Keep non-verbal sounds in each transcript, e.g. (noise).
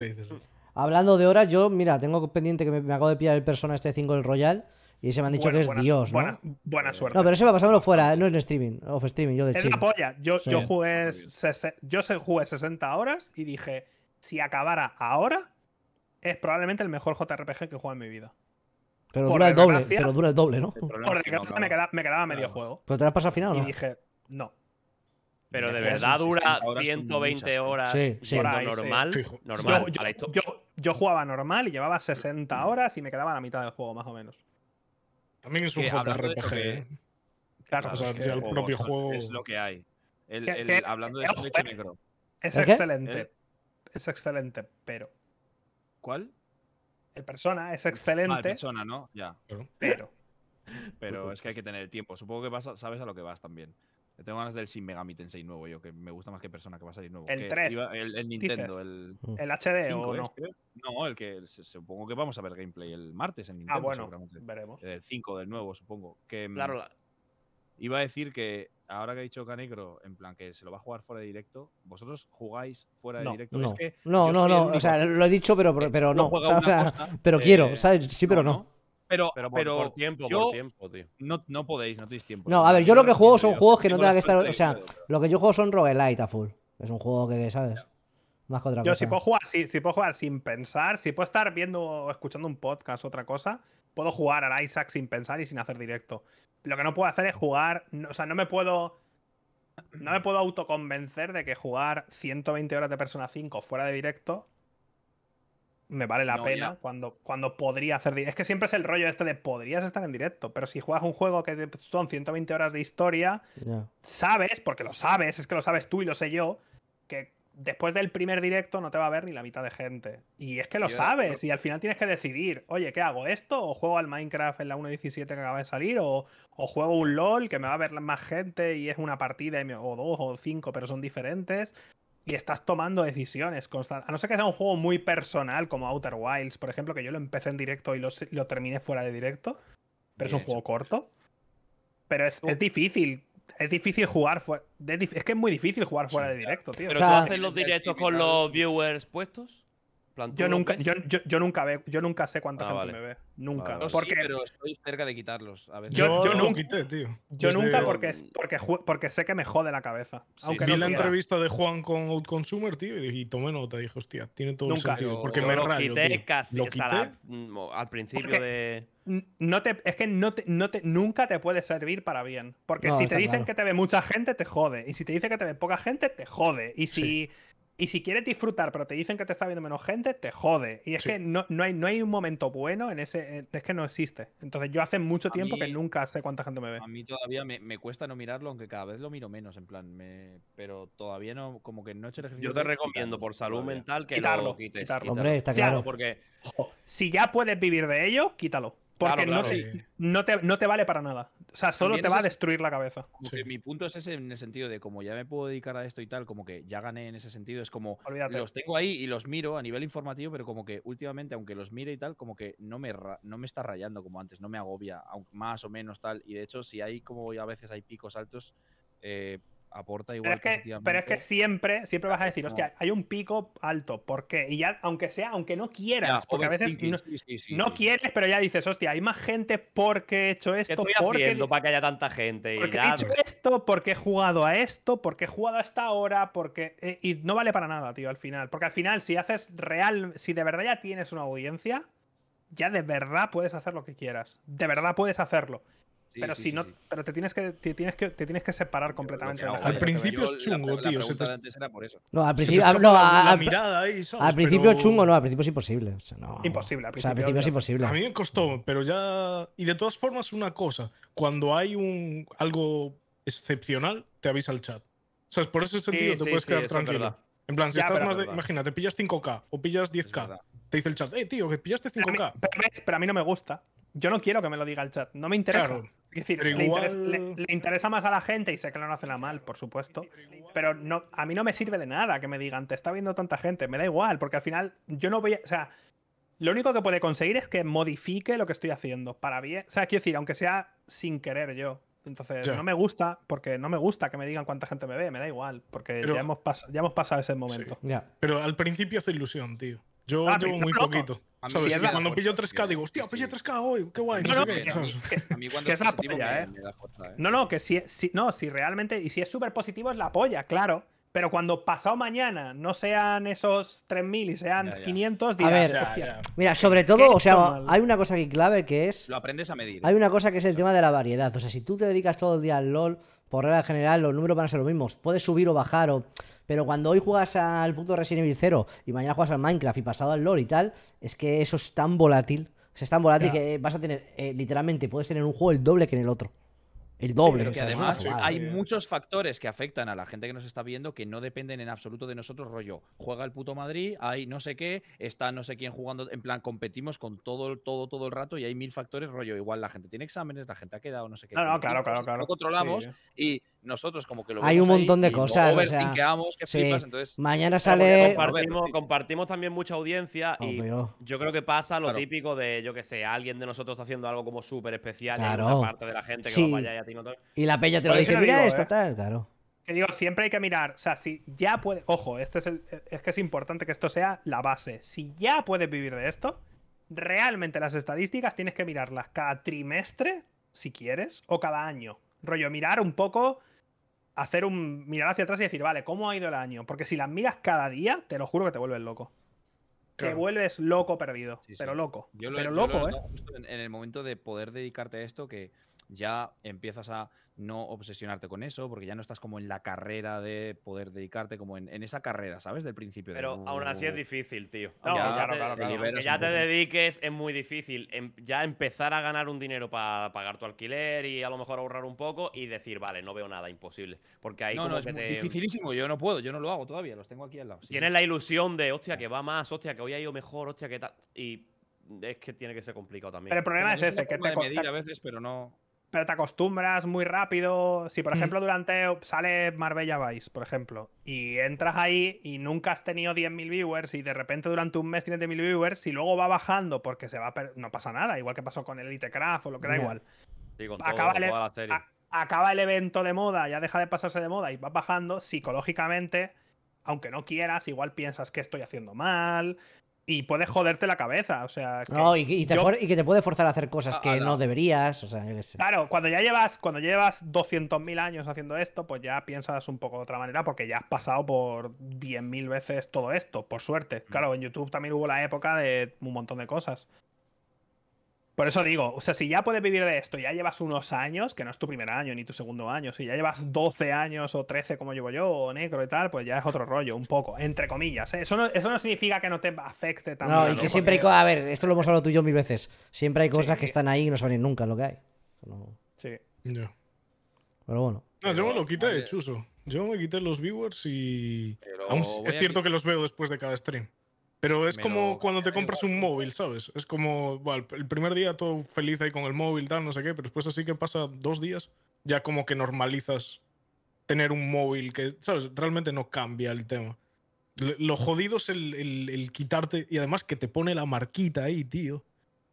Mm. Hablando de horas, yo, mira, tengo pendiente que me, acabo de pillar el Persona este 5 del Royal. Y se me han dicho que es Dios, buena, ¿no? Buena suerte. No, pero eso va pasármelo fuera, no en streaming, off streaming, yo de Es la polla. Yo, yo, jugué yo jugué 60 horas y dije, si acabara ahora, es probablemente el mejor JRPG que he jugado en mi vida. Pero dura el doble, pero dura el doble, ¿no? Por me, quedaba, medio juego. ¿Pero te lo has pasado al final no? Y dije, no. Pero de verdad dura 120 horas, normal. normal yo, jugaba normal y llevaba 60 horas y me quedaba la mitad del juego, más o menos. También es un JRPG. Que... Claro, es el propio juego. Es lo que hay. hablando de Switch Negro. Es excelente. Es excelente, pero. ¿Cuál? El Persona es excelente. Persona, ¿no? Ya. Pero. Pero es que hay que tener tiempo. Supongo que sabes a lo que vas también tengo ganas del Sin Megami Tensei nuevo, yo, que me gusta más que Persona, que va a salir nuevo. El 3. el, Nintendo. El, mm. el, HD o no. no, el que supongo que vamos a ver gameplay el martes en ah, Nintendo. Ah, bueno, veremos. El 5 del nuevo, supongo. Que, mm, claro. Iba a decir que ahora que ha dicho Canegro, en plan que se lo va a jugar fuera de directo, vosotros jugáis fuera de directo. No, no, no, O sea, lo he dicho, pero, pero no. O sea, (laughs) pero quiero, ¿sabes? Sí, pero no pero, pero, por, tiempo, por tiempo, tío. No, podéis, no tenéis tiempo. No, a ver, yo lo que juego son juegos que no tenga que estar. O sea, lo que yo juego son roguelite a full. Es un juego que, ¿sabes? Más yo, si puedo, jugar, si, puedo jugar sin pensar, si puedo estar viendo o escuchando un podcast o otra cosa, puedo jugar al Isaac sin pensar y sin hacer directo. Lo que no puedo hacer es jugar. o sea, no me puedo. No me puedo autoconvencer de que jugar 120 horas de Persona 5 fuera de directo me vale la pena cuando, cuando podría hacer. Es que siempre es el rollo este de podrías estar en directo, pero si juegas un juego que son 120 horas de historia, sabes, porque lo sabes, es que lo sabes tú y lo sé yo, que después del primer directo no te va a ver ni la mitad de gente. Y es que lo sabes, y al final tienes que decidir, oye, ¿qué hago? ¿Esto? ¿O juego al Minecraft en la 1.17 que acaba de salir? ¿O, ¿O juego un LOL que me va a ver más gente y es una partida o dos o cinco, pero son diferentes? y estás tomando decisiones constantes. A no ser que sea un juego muy personal, como Outer Wilds, por ejemplo, que yo lo empecé en directo y lo, lo terminé fuera de directo. Pero es un juego corto. Pero oh. es, difícil es difícil jugar fuera. Es, que es muy difícil jugar fuera de directo, tío. ¿Pero tú haces los directos con los viewers puestos? yo, nunca, yo, yo, nunca ve, yo nunca sé cuánta ah, gente me ve. Nunca. Ah, pero estoy cerca de quitarlos. Yo, yo nunca, quité, tío. Yo nunca porque, porque, sé que me jode la cabeza. aunque vi la entrevista de Juan con Outconsumer, tío, y, tomé nota. y Dije, hostia, tiene todo el sentido. Porque me lo quité casi. Mm, al principio de. No te, es que no no te, nunca te puede servir para bien. Porque si te dicen que te ve mucha gente, te jode. Y si te dicen que te ve poca gente, te jode. Y si. Y si quieres disfrutar, pero te dicen que te está viendo menos gente, te jode. Y es que no, no, hay, no hay un momento bueno en ese. Es que no existe. Entonces, yo hace mucho tiempo que nunca sé cuánta gente me ve. A mí todavía me, cuesta no mirarlo, aunque cada vez lo miro menos, en plan. Me, pero todavía no. Como que no he hecho el ejercicio. Yo te recomiendo, por salud mental, que quitarlo, lo quites. Quitarlo. Hombre, está claro. porque. Si ya puedes vivir de ello, quítalo. Porque no, te, vale para nada. O sea, solo te va a destruir la cabeza. Mi punto es ese en el sentido de como ya me puedo dedicar a esto y tal, como que ya gané en ese sentido. Es como los tengo ahí y los miro a nivel informativo, pero como que últimamente, aunque los mire y tal, como que no me, no me está rayando como antes, no me agobia, más o menos tal. Y de hecho, si hay como a veces hay picos altos, eh, aporta igual. Pero es, que, pero es que siempre, siempre vas a decir, hostia, hay un pico alto, ¿por qué? Y ya, aunque sea, aunque no quieras, porque a veces no, quieres, pero ya dices, hostia, hay más gente porque he hecho esto, estoy porque haciendo para que haya tanta gente. porque he hecho pues. esto, porque he jugado a esto, porque he jugado a esta hora, porque eh, y no vale para nada, tío, al final, porque al final si haces real, si de verdad ya tienes una audiencia, ya de verdad puedes hacer lo que quieras. De verdad puedes hacerlo pero sí, si no, pero te tienes que tienes que separar completamente de la Al principio es chungo, tío. te... por eso. No, al principio a, ah, no, al, ahí, al principio es chungo, no, al principio es imposible, Imposible, al principio, A mí me costó, pero ya y de todas formas una cosa, cuando hay un algo excepcional, te avisa el chat. O sea, por ese sentido te puedes quedar tranquilo. En plan, si estás más de, imagínate, pillas 5K o pillas 10K, te dice el chat, "Eh, tío, que pillaste 5K." Pero, a mí no me gusta. Yo no quiero que me lo diga el chat, no me interesa. Es decir, le, interesa, interesa, más a la gente y sé que no lo hacen a mal, por supuesto. Pero no, a mí no me sirve de nada que me digan, te está viendo tanta gente, me da igual, porque al final yo no voy a. O sea, lo único que puede conseguir es que modifique lo que estoy haciendo para bien. O sea, quiero decir, aunque sea sin querer yo. Entonces, no me gusta, porque no me gusta que me digan cuánta gente me ve, me da igual, porque ya, hemos ya hemos pasado ese momento. Pero al principio hace ilusión, tío. Yo ah, llevo muy poquito cuando pillo 3K digo, hostia, pillé 3K hoy, qué guay. No, no, (laughs) que, es, la eh. eh. No, no, que si, si, no, si realmente, y si es súper positivo es la polla, claro. Pero cuando pasado mañana no sean esos 3.000 y sean 500, dirás, Mira, sobre todo, o sea, hay una cosa aquí clave que es... Lo aprendes a medir. Hay eh. una cosa que es el tema de la variedad. O sea, si tú te dedicas todo el día al LOL, por regla general los números van a ser los mismos. Puedes subir o bajar o... Pero cuando hoy juegas al punto Resident Evil 0 y mañana juegas al Minecraft y pasado al LOL y tal, es que eso es tan volátil. es tan volátil que vas a tener, eh, literalmente, puedes tener un juego el doble que en el otro. El doble. Eh, además hay muchos factores que afectan a la gente que nos está viendo que no dependen en absoluto de nosotros, rollo. Juega el puto Madrid, hay no sé qué, está no sé quién jugando. En plan, competimos con todo, todo, todo el rato y hay mil factores, rollo. Igual la gente tiene exámenes, la gente ha quedado, no sé qué. No, no, claro, claro, claro. Lo controlamos y nosotros como que lo Hay un montón de cosas. O sea, que entonces, Mañana sale... Compartimos, también mucha audiencia y oh, yo creo que pasa lo típico de, yo que sé, alguien de nosotros está haciendo algo como súper especial claro. parte de la gente que vaya y la peña te lo dice, mira esto, ¿eh? tal, claro. Que digo, siempre hay que mirar, o sea, si ya puede, ojo, este es, es que es importante que esto sea la base. Si ya puedes vivir de esto, realmente las estadísticas tienes que mirarlas cada trimestre, si quieres, o cada año. Rollo, mirar un poco, hacer un mirar hacia atrás y decir, vale, ¿cómo ha ido el año? Porque si las miras cada día, te lo juro que te vuelves loco. Te vuelves loco perdido, pero loco. pero loco, ¿eh? en, en, el momento de poder dedicarte a esto, que ya empiezas a no obsesionarte con eso, porque ya no estás como en la carrera de poder dedicarte, como en, esa carrera, ¿sabes? Del principio. Pero aún así es difícil, tío. No, ya, claro, claro, Te, ya te dediques es muy difícil. Em, ya empezar a ganar un dinero para pagar tu alquiler y a lo mejor ahorrar un poco y decir, vale, no veo nada, imposible. Porque ahí no, no, es dificilísimo, yo no puedo, yo no lo hago todavía, los tengo aquí al lado. Tienes la ilusión de, hostia, que va más, hostia, que hoy ha ido mejor, hostia, que tal. Y es que tiene que ser complicado también. Pero el problema es ese, que te, medir a veces, pero no pero te acostumbras muy rápido. Si, por mm. ejemplo, durante sale Marbella Vice, por ejemplo, y entras ahí y nunca has tenido 10.000 viewers y de repente durante un mes tienes 10.000 viewers y luego va bajando porque se va, no pasa nada, igual que pasó con el Elite Craft o lo que da igual. Sí, con acaba, el, la serie. acaba el evento de moda, ya deja de pasarse de moda y vas bajando psicológicamente aunque no quieras, igual piensas que estoy haciendo mal, y puede joderte la cabeza. O sea. Que no, y, y, que te puede forzar a hacer cosas ah, que ah, no. deberías. O sea, claro, cuando ya llevas, cuando llevas 200.000 años haciendo esto, pues ya piensas un poco de otra manera, porque ya has pasado por 10.000 veces todo esto, por suerte. Mm. Claro, en YouTube también hubo la época de un montón de cosas. Por eso digo, o sea, si ya puedes vivir de esto, ya llevas unos años, que no es tu primer año ni tu segundo año, si ya llevas 12 años o 13 como llevo yo, o negro y tal, pues ya es otro rollo, un poco, entre comillas. ¿eh? Eso, no, significa que no te afecte tanto. No, y que siempre hay cosas, a ver, esto lo hemos hablado tú y yo mil veces, siempre hay cosas que están ahí y no saben nunca lo que hay. Sí. Pero bueno. yo me lo quité de chuso. Yo me quité los viewers y... es cierto que los veo después de cada stream. Pero es como cuando te compras un móvil, ¿sabes? Es como, bueno, el primer día todo feliz ahí con el móvil, tal, no sé qué, pero después así que pasa dos días, ya como que normalizas tener un móvil que, ¿sabes? Realmente no cambia el tema. Lo jodido es el, quitarte y además que te pone la marquita ahí, tío.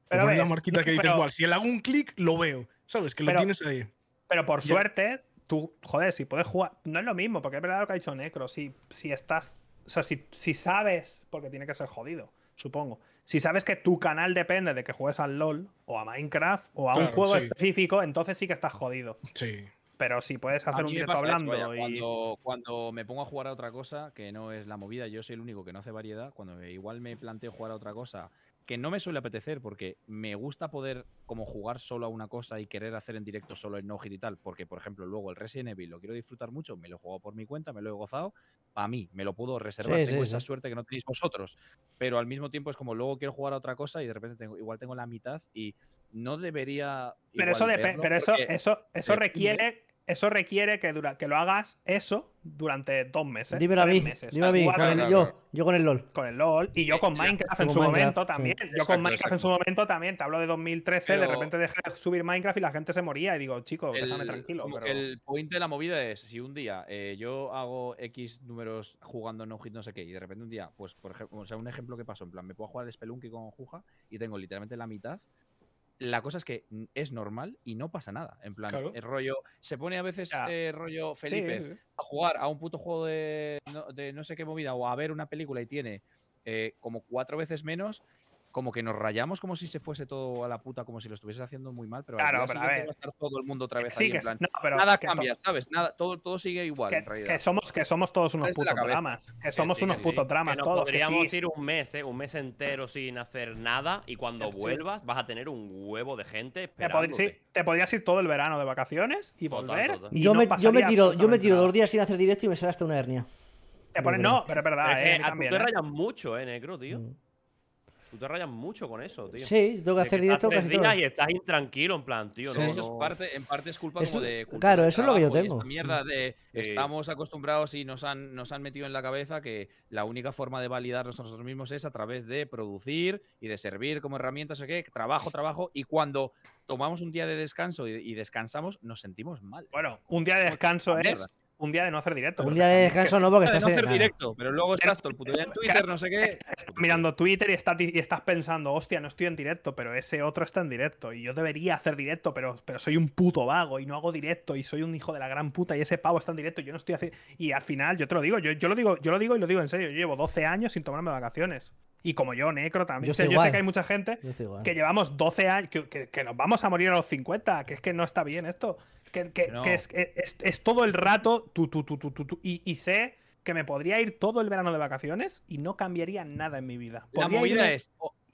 la marquita que (laughs) dices, si le hago un clic, lo veo, ¿sabes? Que lo tienes ahí. Pero por suerte, tú, joder, si puedes jugar, no es lo mismo, porque es verdad lo que ha dicho Necro, si, si estás o sea, si, sabes, porque tiene que ser jodido, supongo. Si sabes que tu canal depende de que juegues al LOL o a Minecraft o a un juego específico, entonces sí que estás jodido. Sí. Pero si puedes hacer un directo hablando y... Cuando, cuando, me pongo a jugar a otra cosa, que no es la movida, yo soy el único que no hace variedad, cuando igual me planteo jugar a otra cosa que no me suele apetecer porque me gusta poder como jugar solo a una cosa y querer hacer en directo solo en no y tal, porque por ejemplo luego el Resident Evil lo quiero disfrutar mucho, me lo he jugado por mi cuenta, me lo he gozado, a mí me lo puedo reservar, tengo esa suerte que no tenéis vosotros, pero al mismo tiempo es como luego quiero jugar a otra cosa y de repente igual tengo la mitad y no debería... Pero eso, eso, eso, eso requiere eso requiere que, que lo hagas eso durante dos meses. a mí. yo, con el LOL. Con el LOL. Y yo con Minecraft en su momento también. Yo con Minecraft en su momento también. Te hablo de 2013. De repente dejé de subir Minecraft y la gente se moría. Y digo, chicos, déjame tranquilo. El point de la movida es: si un día eh, yo hago X números jugando no hit, no sé qué, y de repente un día, pues, por ejemplo, sea, un ejemplo que pasó, en plan, me puedo jugar el Spelunky con Juja y tengo literalmente la mitad la cosa es que es normal y no pasa nada. En plan, el rollo. Se pone a veces el eh, rollo Felipe a jugar a un puto juego de no, sé qué movida o a ver una película y tiene eh, como cuatro veces menos como que nos rayamos como si se fuese todo a la puta, como si lo estuviese haciendo muy mal, pero, claro, a ver. a estar todo el mundo otra vez ahí, en nada cambia, ¿sabes? Nada, todo, todo sigue igual, que, en realidad. Que somos, que somos todos unos putos dramas. Que somos unos putos dramas todos. Podríamos ir un mes, eh, un mes entero sin hacer nada y cuando vuelvas vas a tener un huevo de gente Te, podrías ir todo el verano de vacaciones y volver. yo, me, yo, me, tiro, yo me dos días sin hacer directo y me sale hasta una hernia. no, pero es verdad, eh, te ¿eh? rayas mucho, eh, negro, tío. Mm tú te rayas mucho con eso, tío. Sí, tengo que hacer directo casi todo. Y estás intranquilo, en plan, tío. eso es parte, en parte es culpa como de. claro, eso es lo que yo tengo. Esta mierda de. Estamos acostumbrados y nos han, nos han metido en la cabeza que la única forma de validarnos nosotros mismos es a través de producir y de servir como herramientas, o qué, trabajo, trabajo. Y cuando tomamos un día de descanso y, descansamos, nos sentimos mal. Bueno, un día de descanso es un día de no hacer directo. Un día de descanso no, porque estás hacer directo, pero luego estás todo el puto día en Twitter, no sé qué. Estás mirando Twitter y estás, y estás pensando, hostia, no estoy en directo, pero ese otro está en directo y yo debería hacer directo, pero, pero soy un puto vago y no hago directo y soy un hijo de la gran puta y ese pavo está en directo yo no estoy haciendo y al final yo te lo digo, yo, yo lo digo, yo lo digo y lo digo en serio, yo llevo 12 años sin tomarme vacaciones y como yo, Necro también. Yo, sé que hay mucha gente que llevamos 12 años, que, nos vamos a morir a los 50, que es que no está bien esto. Que, es, todo el rato tú, y, sé que me podría ir todo el verano de vacaciones y no cambiaría nada en mi vida. La es,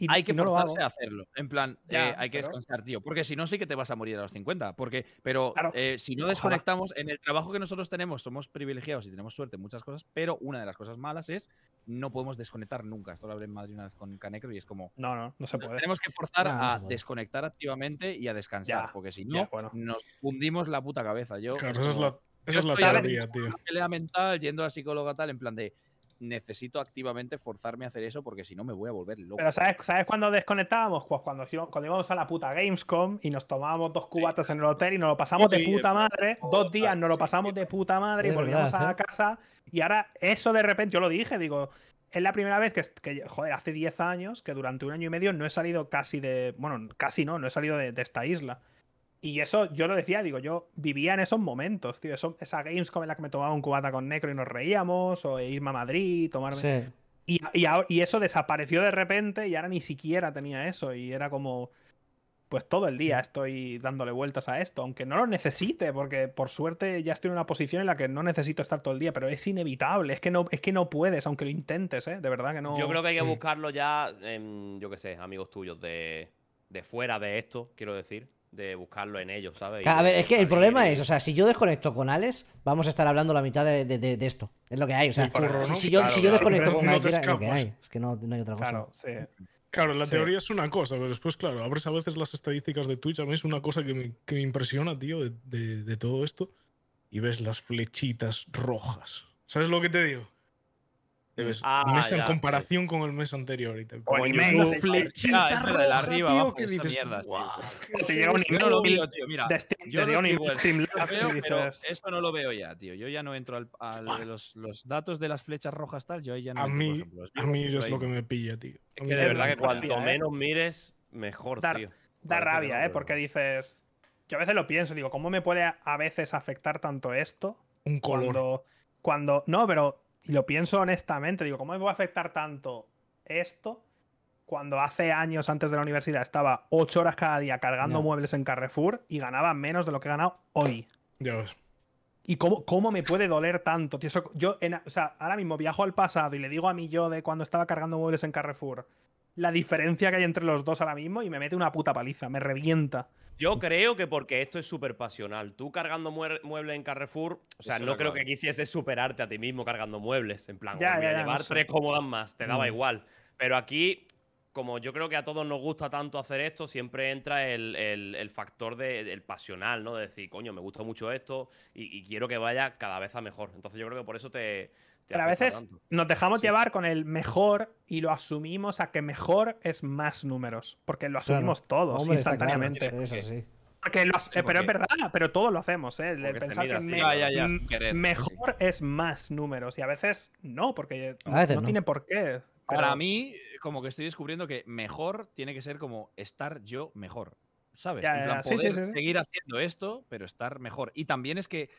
hay que forzarse a hacerlo. En plan, eh, hay que descansar, tío. Porque si no, sí que te vas a morir a los 50. Porque, pero eh, si no desconectamos, en el trabajo que nosotros tenemos, somos privilegiados y tenemos suerte en muchas cosas, pero una de las cosas malas es no podemos desconectar nunca. Esto lo hablé en Madrid una vez con Canecro y es como. No, no, no se puede. Tenemos que forzar a desconectar activamente y a descansar. porque si no, nos hundimos la puta cabeza. Yo. eso es la, esa es la teoría, tío. pelea mental, yendo a psicóloga tal, en plan de necesito activamente forzarme a hacer eso porque si no me voy a volver loco. Pero ¿sabes, ¿sabes cuándo desconectábamos? Pues cuando, íbamos a la puta Gamescom y nos tomábamos dos cubatas en el hotel y nos lo pasamos de puta madre, dos días ah, nos lo pasamos de puta madre y volvíamos a ¿eh? casa y ahora eso de repente, yo lo dije, digo, es la primera vez que, joder, hace 10 años que durante un año y medio no he salido casi de, bueno, casi no, no he salido de esta isla. Y eso yo lo decía, digo, yo vivía en esos momentos, tío. Eso, games Gamescom en la que me tomaba un cubata con Necro y nos reíamos, o irme a Madrid, tomarme. Y, y, eso desapareció de repente y ahora ni siquiera tenía eso. Y era como. Pues todo el día mm. estoy dándole vueltas a esto, aunque no lo necesite, porque por suerte ya estoy en una posición en la que no necesito estar todo el día, pero es inevitable, es que no, es que no puedes, aunque lo intentes, ¿eh? De verdad que no. Yo creo que hay que mm. buscarlo ya, yo qué sé, amigos tuyos de, de fuera de esto, quiero decir, de buscarlo en ellos, ¿sabes? A es que el problema es, o sea, si yo desconecto con Alex, vamos a estar hablando la mitad de, esto. Es lo que hay, o sea, si, yo, desconecto con Alex, es lo que hay, es que no, hay otra cosa. Claro, la teoría es una cosa, pero después, claro, abres a veces las estadísticas de Twitch, a mí es una cosa que me, impresiona, tío, de todo esto, y ves las flechitas rojas. ¿Sabes lo que te digo? Ah, en comparación con el mes anterior. Y te... Como flechita ah, de arriba tío, que dices, mierda, Te llega un no lo veo, Eso no lo veo ya, tío. Yo ya no entro al, al los, los, datos de las flechas rojas tal, yo ahí ya no a mí, A mí es lo que me pilla, tío. Es que de verdad que cuanto ¿eh? menos mires, mejor, tío. Da rabia, ¿eh? Porque dices... Yo a veces lo pienso, digo, ¿cómo me puede a veces afectar tanto esto? Un color. cuando, no, pero y lo pienso honestamente, digo, ¿cómo me va a afectar tanto esto cuando hace años antes de la universidad estaba ocho horas cada día cargando muebles en Carrefour y ganaba menos de lo que he ganado hoy? Dios. ¿Y cómo, cómo me puede doler tanto? yo, o sea, ahora mismo viajo al pasado y le digo a mí yo de cuando estaba cargando muebles en Carrefour, la diferencia que hay entre los dos ahora mismo y me mete una puta paliza, me revienta. Yo creo que porque esto es súper pasional. Tú cargando muebles en Carrefour, o sea, no creo que quisieses superarte a ti mismo cargando muebles. En plan, ya, oh, llevar tres cómodas más, te daba mm. igual. Pero aquí, como yo creo que a todos nos gusta tanto hacer esto, siempre entra el, factor del pasional, ¿no? De decir, coño, me gusta mucho esto y quiero que vaya cada vez a mejor. Entonces yo creo que por eso te, pero a veces nos dejamos llevar con el mejor y lo asumimos a que mejor es más números. Porque lo asumimos todos instantáneamente. Eso pero es verdad, pero todos lo hacemos, ¿eh? pensar que mejor es más números. Y a veces no, porque no, tiene por qué. Para mí, como que estoy descubriendo que mejor tiene que ser como estar yo mejor. ¿Sabes? En seguir haciendo esto, pero estar mejor. Y también es que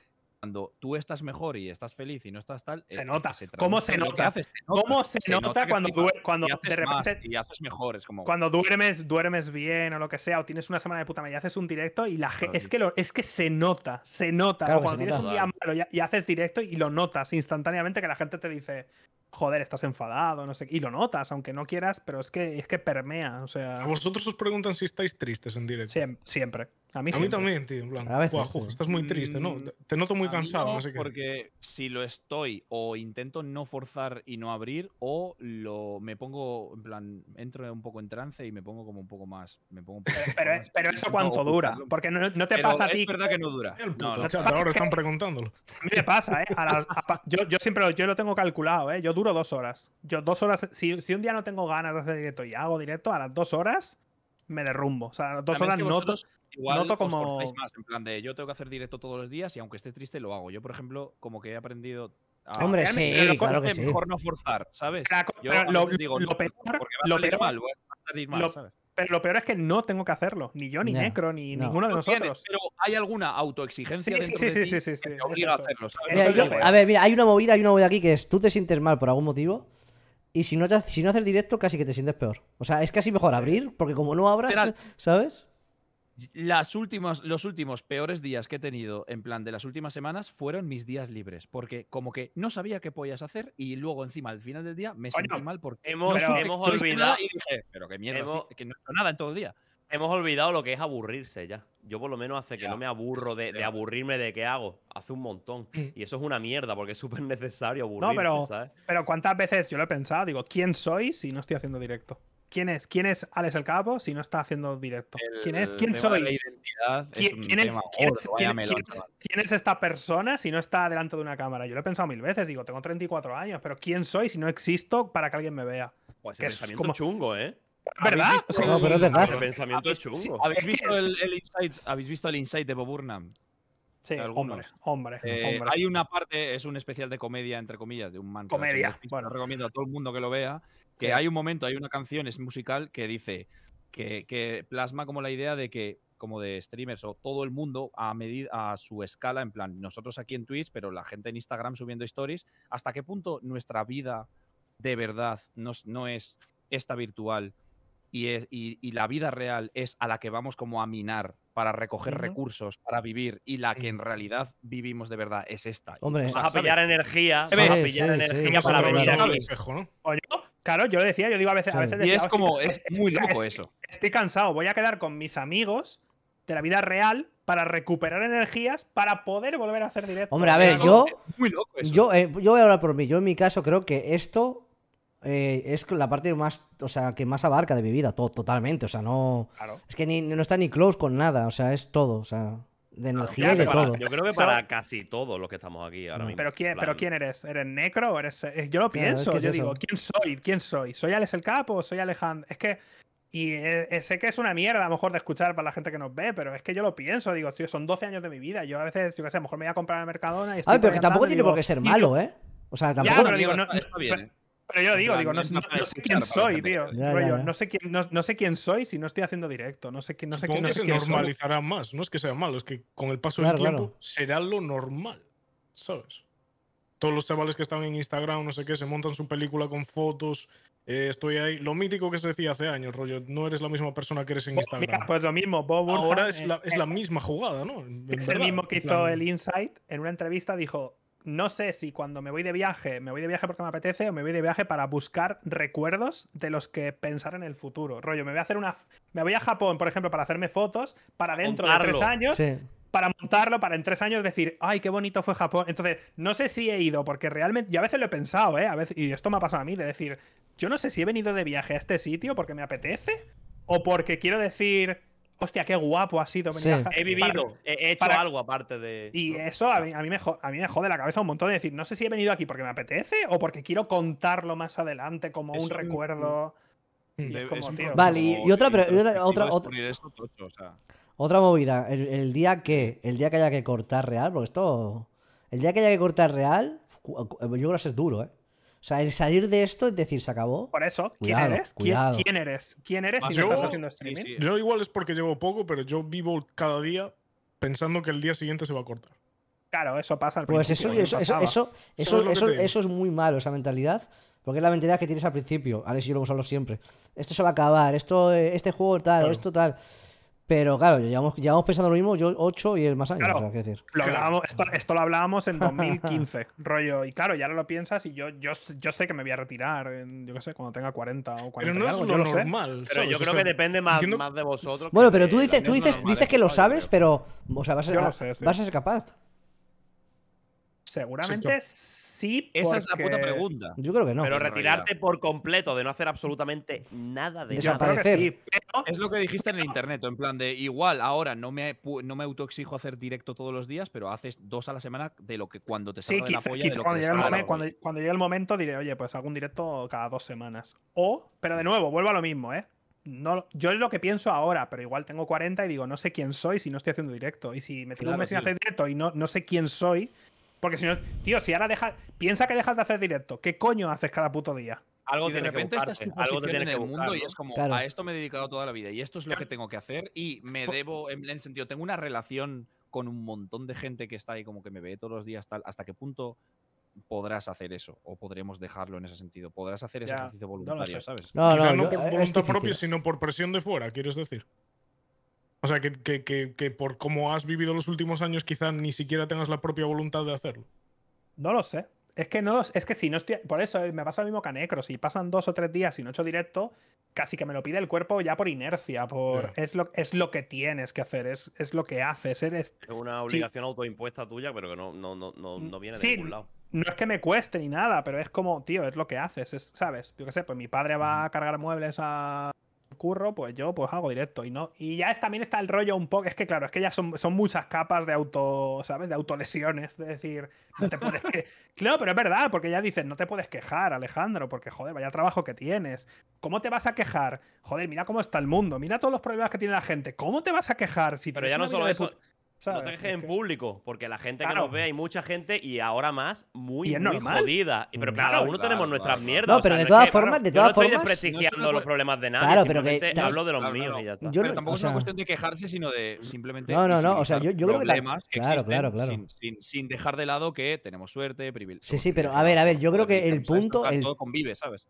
cuando tú estás mejor y estás feliz y no estás tal. Se eh, nota. ¿Cómo se nota? ¿Cómo se, nota, cuando, cuando de repente. y haces mejor. como... Cuando duermes, duermes bien o lo que sea, o tienes una semana de puta madre y haces un directo y la gente... es, que es que se nota, se nota. cuando tienes un día malo y, haces directo y lo notas instantáneamente que la gente te dice joder, estás enfadado, no sé Y lo notas, aunque no quieras, pero es que, es que permea. O sea. A vosotros os preguntan si estáis tristes en directo. siempre. A mí, a mí también, tío. a veces, estás muy triste, ¿no? Mm, te, noto muy cansado. porque si lo estoy, o intento no forzar y no abrir, o lo me pongo, en plan, entro un poco en trance y me pongo como un poco más. Me pongo pero, eso cuánto dura. Porque no, te pasa a ti. Es verdad que no dura. no, están preguntándolo. A mí me pasa, ¿eh? yo, siempre yo lo tengo calculado, ¿eh? Yo duro dos horas. Yo dos horas, si, si, un día no tengo ganas de hacer directo y hago directo, a las dos horas me derrumbo. O sea, a las dos horas noto, igual noto como... más, en plan de yo tengo que hacer directo todos los días y aunque esté triste lo hago. Yo, por ejemplo, como que he aprendido Hombre, sí, claro que sí. mejor no forzar, ¿sabes? Yo lo, digo, lo, peor, lo peor, ¿sabes? Pero lo peor es que no tengo que hacerlo, ni yo, ni Necro, ni ninguno de nosotros. pero hay alguna autoexigencia sí, sí, sí, sí, sí, que a hacerlo. a ver, mira, hay una movida, hay una movida aquí que es, tú te sientes mal por algún motivo y si no, si no haces directo casi que te sientes peor. O sea, es casi mejor abrir, porque como no abras, ¿sabes? Las últimas, los últimos peores días que he tenido, en plan de las últimas semanas, fueron mis días libres. Porque como que no sabía qué podías hacer y luego encima al final del día me sentí mal porque hemos, no hemos olvidado. pero qué mierda, que no he hecho nada en todo el día. Hemos olvidado lo que es aburrirse ya. Yo por lo menos hace que no me aburro de, aburrirme de qué hago. Hace un montón. Y eso es una mierda porque es súper necesario aburrirme. No, pero, pero ¿cuántas veces yo lo he pensado? Digo, ¿quién soy si no estoy haciendo directo? ¿Quién es? ¿Quién es Alex el Capo si no está haciendo directo? ¿Quién es? ¿Quién soy? ¿Quién es esta persona si no está delante de una cámara? Yo lo he pensado mil veces, digo, tengo 34 años, pero ¿quién soy si no existo para que alguien me vea? Pues que es como chungo, ¿eh? ¿Verdad? pero es verdad. El pensamiento es chungo. ¿Habéis visto el, insight, de Bob Burnham? Sí, eh, hombre, Hay una parte, es un especial de comedia, entre comillas, de un man. Comedia. bueno. Recomiendo a todo el mundo que lo vea. Que hay un momento, hay una canción, es musical, que dice que, plasma como la idea de que, como de streamers o todo el mundo a medida a su escala, en plan, nosotros aquí en Twitch, pero la gente en Instagram subiendo stories, ¿hasta qué punto nuestra vida de verdad no, no es esta virtual? y, la vida real es a la que vamos como a minar para recoger recursos, para vivir, y la que en realidad vivimos de verdad es esta. Hombre, a pillar energía, a pillar energía para venir al claro, yo lo decía, yo digo a veces... y es como, es muy loco eso. Estoy cansado, voy a quedar con mis amigos de la vida real para recuperar energías para poder volver a hacer directo. Hombre, a ver, yo, yo, eh, yo voy a hablar por mí. Yo en mi caso creo que esto eh, es la parte más, o sea, que más abarca de mi vida, todo, totalmente. O sea, no. Es que no está ni close con nada, o sea, es todo, o sea. De energía y de todo. Yo creo que para casi todos los que estamos aquí ahora mm. Pero quién, pero ¿quién eres? ¿Eres necro eres.? Eh, yo lo pienso, yo digo, ¿quién soy? ¿Quién soy? ¿Soy Alex el Capo soy Alejandro? Es que. Y eh, sé que es una mierda a lo mejor de escuchar para la gente que nos ve, pero es que yo lo pienso, digo, tío, son 12 años de mi vida. Yo a veces, yo qué lo mejor me voy a comprar a Mercadona y pero tampoco tiene por qué ser malo, ¿eh? O sea, digo, no, está bien pero yo digo, digo, no, sé quién soy, tío. No, sé quién, no, sé quién soy si no estoy haciendo directo. No sé, quién no sé, que quién normalizará más. No es que sea malo, es que con el paso del tiempo será lo normal, ¿sabes? Todos los chavales que están en Instagram, no sé qué, se montan su película con fotos. Eh, estoy ahí. Lo mítico que se decía hace años, rollo, no eres la misma persona que eres en pues Instagram. pues lo mismo, Bob Ahora es, la, misma jugada, ¿no? Es el mismo que hizo el Insight. En una entrevista dijo: no sé si cuando me voy de viaje, me voy de viaje porque me apetece o me voy de viaje para buscar recuerdos de los que pensar en el futuro. Rollo, me voy a hacer una. Me voy a Japón, por ejemplo, para hacerme fotos para dentro de tres años. Para montarlo, para en tres años decir, ay, qué bonito fue Japón. Entonces, no sé si he ido, porque realmente, yo a veces lo he pensado, ¿eh? A veces, y esto me ha pasado a mí, de decir, yo no sé si he venido de viaje a este sitio porque me apetece o porque quiero decir, hostia, qué guapo ha sido. He vivido, he hecho algo aparte de. Y eso a mí, a, me jode, la cabeza un montón de decir, no sé si he venido aquí porque me apetece o porque quiero contarlo más adelante como un, recuerdo. Mm. vale, y, otra, otra, otra, movida. El, día que, el día que haya que cortar real, porque esto. El día que haya que cortar real, yo creo que va ser duro, ¿eh? O sea, el salir de esto es decir, se acabó. Por eso, ¿quién eres? ¿Quién, eres? ¿Quién eres si no estás haciendo streaming? Yo igual es porque llevo poco, pero yo vivo cada día pensando que el día siguiente se va a cortar. Claro, eso pasa al pues principio. eso, eso, eso, eso, eso, es muy malo, esa mentalidad. Porque es la mentalidad que tienes al principio. Alex y yo lo hemos hablado siempre. Esto se va a acabar, esto, eh, este juego tal, esto tal. Pero claro, llevamos, llevamos pensando lo mismo, yo 8 y el más años. esto, lo hablábamos en 2015, (laughs) rollo. Y claro, ya lo piensas y yo, sé que me voy a retirar, yo qué sé, cuando tenga 40 o 40. Pero no es lo, normal. Pero yo creo que depende más, de vosotros. Bueno, pero tú dices, que ¿eh? lo sabes, pero o sea, vas a, vas a ser capaz. Seguramente sí, esa es la puta pregunta. Yo creo que no. Pero retirarte por completo de no hacer absolutamente nada de eso. Nada. Sí, Es lo que dijiste en el internet, en plan de igual, ahora no me, no me autoexijo hacer directo todos los días, pero haces dos a la semana de lo que cuando te salga la de cuando, que llegue el momento, diré, oye, pues hago un directo cada dos semanas. O, pero de nuevo, vuelvo a lo mismo, ¿eh? No, yo es lo que pienso ahora, pero igual tengo 40 y digo, no sé quién soy si no estoy haciendo directo. Y si me tiro un mes sin hacer directo y no, no sé quién soy, porque si no, tío, si ahora dejas. Piensa que dejas de hacer directo. ¿Qué coño haces cada puto día? Algo de repente estás en el mundo y es como, a esto me he dedicado toda la vida y esto es lo que tengo que hacer y me debo, en sentido, tengo una relación con un montón de gente que está ahí como que me ve todos los días, tal, ¿hasta qué punto podrás hacer eso o podremos dejarlo en ese sentido? Podrás hacer ese ejercicio voluntario, ¿sabes? No, no, por eh, voluntad propia, sino por presión de fuera, quieres decir. O sea, que, por cómo has vivido los últimos años, quizá ni siquiera tengas la propia voluntad de hacerlo. No lo sé. Es que no es que si no estoy. Por eso eh, me pasa lo mismo que a Necro. Si pasan dos o tres días y no he hecho directo, casi que me lo pide el cuerpo ya por inercia. Por, es, lo, es lo que tienes que hacer, es, es lo que haces. Eres, es una obligación autoimpuesta tuya, pero que no, no, no, mm, viene de ningún lado. No es que me cueste ni nada, pero es como, tío, es lo que haces. ¿Sabes? Yo qué sé, pues mi padre va a cargar muebles a curro, pues yo pues hago directo y no. Y ya es, también está el rollo un poco. Es que claro, es que ya son, muchas capas de auto, ¿sabes? De autolesiones. es decir, no te puedes que... (laughs) Claro, pero es verdad, porque ya dicen, no te puedes quejar, Alejandro, porque joder, vaya trabajo que tienes. ¿Cómo te vas a quejar? Joder, mira cómo está el mundo, mira todos los problemas que tiene la gente. ¿Cómo te vas a quejar si Pero ya no solo eso. No te dejes en público, porque la gente que nos ve, hay mucha gente y ahora más, muy, jodida. Pero mm, claro, uno tenemos nuestras mierdas. No, pero de todas formas, de todas formas. no estoy desprestigiando los problemas de nadie. Claro, pero que. Hablo de los míos y ya está. pero tampoco es una cuestión de quejarse, sino de simplemente. No, no, no. O sea, yo, yo creo que. Claro, claro, claro. Sin, dejar de lado que tenemos suerte, privilegio. Sí, sí, pero a ver, a ver, yo creo que el punto. Todo convive, ¿sabes?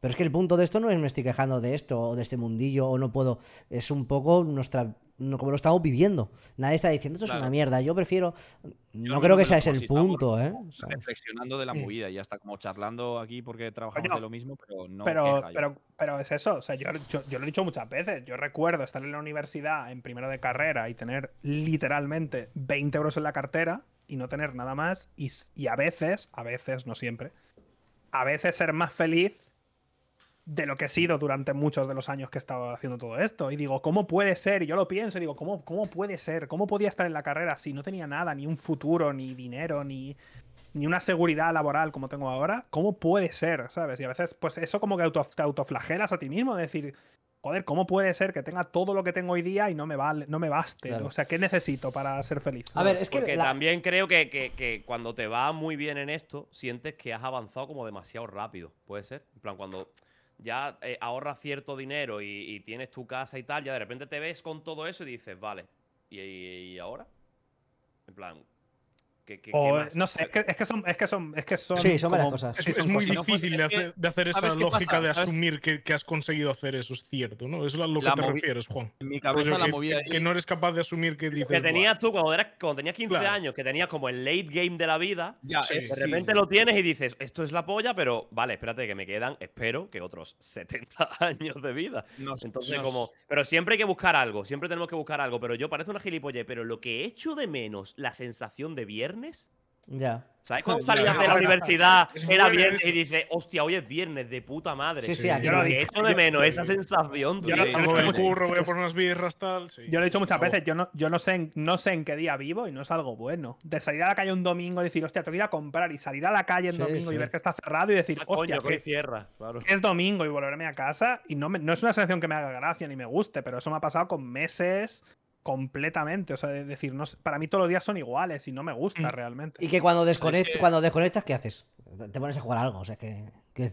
Pero es que el punto de esto no es me estoy quejando de esto o de este mundillo o no puedo. Es un poco nuestra no, como lo estamos viviendo. Nadie está diciendo esto es una mierda. Yo prefiero. No, creo que ese es el punto, ¿eh? Reflexionando de la movida y ya está como charlando aquí porque trabajamos de lo mismo, pero no. Pero, pero, es eso. O sea, yo, lo he dicho muchas veces. Yo recuerdo estar en la universidad en primero de carrera y tener literalmente 20 euros en la cartera y no tener nada más. Y, y a veces, a veces, no siempre, a veces ser más feliz de lo que he sido durante muchos de los años que estaba haciendo todo esto. Y digo, ¿cómo puede ser? Y yo lo pienso y digo, ¿cómo, cómo puede ser? ¿Cómo podía estar en la carrera si no tenía nada, ni un futuro, ni dinero, ni, una seguridad laboral como tengo ahora? ¿Cómo puede ser? ¿Sabes? Y a veces, pues eso como que te autoflagelas a ti mismo, decir, joder, ¿cómo puede ser que tenga todo lo que tengo hoy día y no me, vale, no me baste? O sea, ¿qué necesito para ser feliz? A ver, es que Porque también creo que, que, cuando te va muy bien en esto, sientes que has avanzado como demasiado rápido. ¿Puede ser? En plan, cuando ya eh, ahorras cierto dinero y, tienes tu casa y tal, ya de repente te ves con todo eso y dices, vale, y ahora? En plan, no sé, es que, son, es que son, Sí, son cosas. Es, muy difícil de hacer, esa lógica de asumir que, has conseguido hacer eso, es cierto, ¿no? Eso es a lo que te refieres, Juan. Que, no eres capaz de asumir que dices. Que tenías tú cuando, eras, cuando tenías 15 años, que tenías como el late game de la vida. Ya, de repente lo tienes y dices, esto es la polla, pero vale, espérate que me quedan, espero que otros 70 (laughs) años de vida. Entonces, como. Pero siempre hay que buscar algo, siempre tenemos que buscar algo. Pero yo parece una gilipolle, pero lo que echo de menos, la sensación de viernes viernes. Ya. ¿Sabes cuando salías de la universidad era viernes y dices, hostia, hoy es viernes, de puta madre? Sí, sí, aquí lo he de menos, esa sensación. Yo lo he hecho Yo lo he dicho muchas veces, yo, no, sé en, no sé en qué día vivo y no es algo bueno. De salir a la calle un domingo y decir, hostia, tengo que ir a comprar y salir a la calle en domingo y ver que está cerrado y decir, ah, hostia, que, cierra, es domingo y volverme a casa. Y no, no es una sensación que me haga gracia ni me guste, pero eso me ha pasado con meses completamente. O sea, decir, no, para mí todos los días son iguales y no me gusta mm. realmente. Y que cuando, pues cuando desconectas, ¿qué haces? Te pones a jugar algo, o sea que.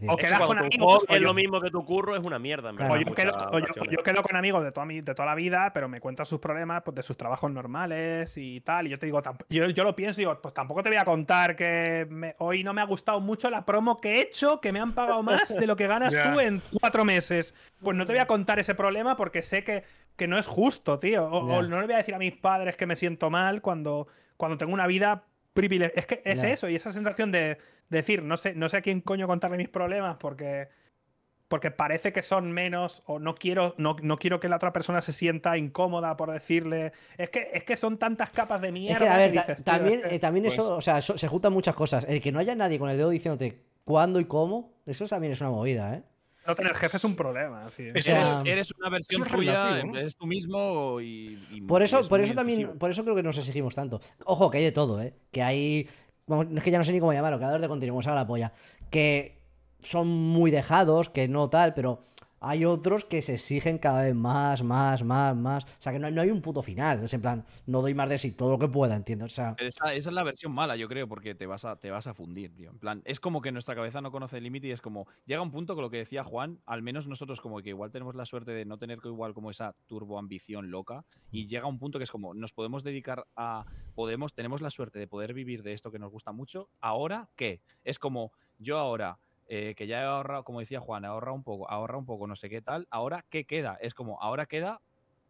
O quedas con amigos. Es lo mismo que tu curro, es una mierda. O yo, quedo, con amigos de toda, de toda la vida, pero me cuentan sus problemas pues, de sus trabajos normales y tal. Y yo te digo, yo, lo pienso y digo, pues tampoco te voy a contar que hoy no me ha gustado mucho la promo que he hecho, que me han pagado más de lo que ganas (laughs) tú en cuatro meses. Pues no te voy a contar ese problema porque sé que, que no es justo, tío. O, no le voy a decir a mis padres que me siento mal cuando, cuando tengo una vida es que es eso, y esa sensación de, decir, no sé, no sé a quién coño contarle mis problemas porque, porque parece que son menos o no quiero, no, no quiero que la otra persona se sienta incómoda por decirle. Es que, es que son tantas capas de mierda. Es también, también eso, o sea, se juntan muchas cosas. El que no haya nadie con el dedo diciéndote cuándo y cómo, eso también es una movida, ¿eh? tener jefe es un problema. eres, una versión es eres tú mismo y. por eso, por eso también, por eso creo que nos exigimos tanto. Ojo, que hay de todo, ¿eh? Que hay. es que ya no sé ni cómo llamarlo, creadores de contenido, vamos a la polla. Que son muy dejados, que no tal, pero hay otros que se exigen cada vez más, más, más, más. O sea, que no, hay un puto final. Es en plan, no doy más de sí todo lo que pueda, entiendo. O sea... esa, es la versión mala, yo creo, porque te vas, a, te vas a fundir, tío. En plan, es como que nuestra cabeza no conoce el límite y es como, llega un punto con lo que decía Juan, al menos nosotros como que igual tenemos la suerte de no tener igual como esa turboambición loca y mm. llega un punto que es como, nos podemos dedicar a, podemos, tenemos la suerte de poder vivir de esto que nos gusta mucho, ahora qué? Es como, yo ahora eh, que ya he ahorrado, como decía Juan, ahorra un poco, ahorra un poco, no sé qué tal, ahora qué queda, es como, ahora queda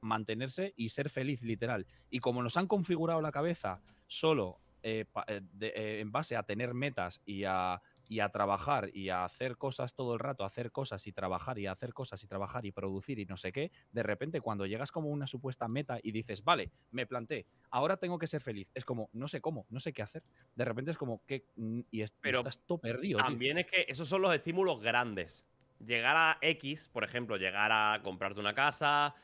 mantenerse y ser feliz, literal. Y como nos han configurado la cabeza solo eh, eh, en base a tener metas y a y a trabajar y a hacer cosas todo el rato, hacer cosas y trabajar y hacer cosas y trabajar y producir y no sé qué, de repente cuando llegas como una supuesta meta y dices, vale, me planté, ahora tengo que ser feliz, es como, no sé cómo, no sé qué hacer, de repente es como ¿qué? Mm, y estás todo perdido. También es que esos son los estímulos grandes llegar a X, por ejemplo, llegar a comprarte una casa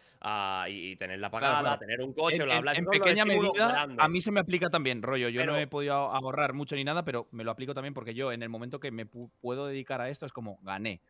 y, tenerla pagada, tener un coche, en, bla, bla. En, pequeña medida, a mí se me aplica también, rollo. Yo no he podido ahorrar mucho ni nada, pero me lo aplico también porque yo, en el momento que me puedo dedicar a esto, es como gané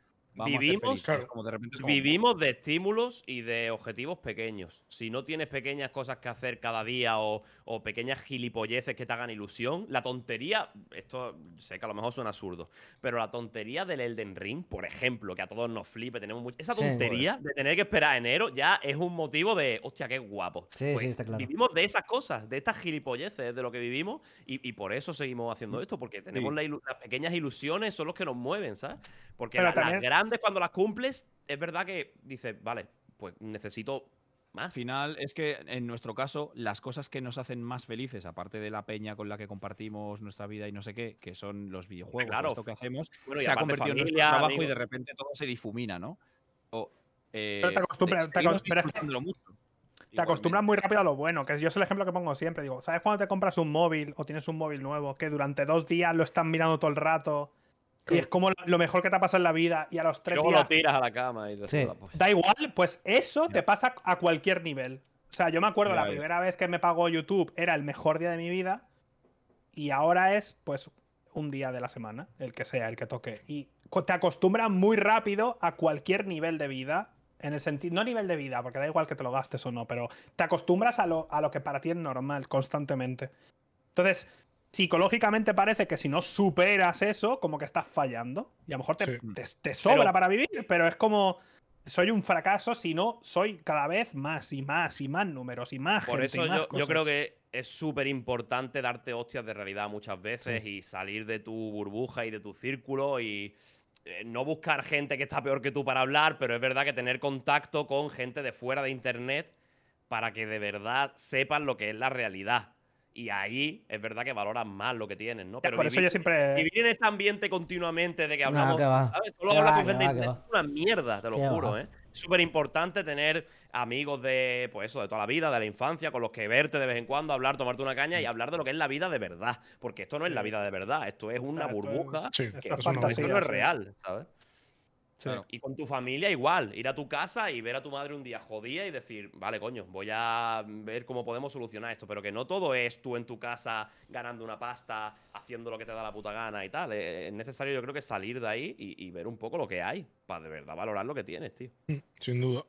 vivimos, de vivimos de estímulos y de objetivos pequeños. Si no tienes pequeñas cosas que hacer cada día o, pequeñas gilipolleces que te hagan ilusión, la tontería, esto sé que a lo mejor suena absurdo, pero la tontería del Elden Ring, por ejemplo, que a todos nos flipe, tenemos mucho, esa tontería de tener que esperar enero ya es un motivo de, hostia, qué guapo. Sí, pues Vivimos de esas cosas, de estas gilipolleces, de lo que vivimos y, por eso seguimos haciendo mm. esto, porque tenemos las pequeñas ilusiones, son los que nos mueven, ¿sabes? Porque la, las grandes cuando las cumples, es verdad que dices, vale, pues necesito más. Al final es que en nuestro caso, las cosas que nos hacen más felices, aparte de la peña con la que compartimos nuestra vida y no sé qué, que son los videojuegos, ah, esto que hacemos, se ha convertido en nuestro trabajo y de repente todo se difumina, ¿no? Eh, te acostumbras, muy rápido a lo bueno, que yo es el ejemplo que pongo siempre. Digo, ¿sabes cuando te compras un móvil o tienes un móvil nuevo que durante dos días lo están mirando todo el rato? Y es como lo mejor que te ha pasado en la vida y a los tres luego lo tiras a la cama y pues. Da igual, pues eso te pasa a cualquier nivel. O sea, yo me acuerdo la primera vez que me pagó YouTube era el mejor día de mi vida y ahora es pues un día de la semana, el que sea, el que toque. Y te acostumbras muy rápido a cualquier nivel de vida, en el sentido, no nivel de vida, porque da igual que te lo gastes o no, pero te acostumbras a lo, a lo que para ti es normal constantemente. Entonces, psicológicamente parece que si no superas eso, como que estás fallando. Y a lo mejor te, sobra para vivir, pero es como soy un fracaso si no soy cada vez más y más y más números y más. Por eso yo, creo que es súper importante darte hostias de realidad muchas veces y salir de tu burbuja y de tu círculo y eh, no buscar gente que está peor que tú para hablar, pero es verdad que tener contacto con gente de fuera de internet para que de verdad sepan lo que es la realidad y ahí es verdad que valoran más lo que tienen, ¿no? Pero por eso yo siempre. Vivir en este ambiente continuamente de que hablamos. ¿sabes? Solo hablas con gente. es una mierda, te lo juro, ¿eh? Súper importante tener amigos de, pues eso, de toda la vida, de la infancia, con los que verte de vez en cuando, hablar, tomarte una caña y mm. hablar de lo que es la vida de verdad. Porque esto no es la vida de verdad, esto es una burbuja. es, esto no es real, ¿sabes? Y con tu familia igual, ir a tu casa y ver a tu madre un día jodida y decir, vale, coño, voy a ver cómo podemos solucionar esto, pero que no todo es tú en tu casa ganando una pasta, haciendo lo que te da la puta gana y tal. Eh, es necesario yo creo que salir de ahí y, y ver un poco lo que hay, para de verdad valorar lo que tienes, tío. Mm, sin duda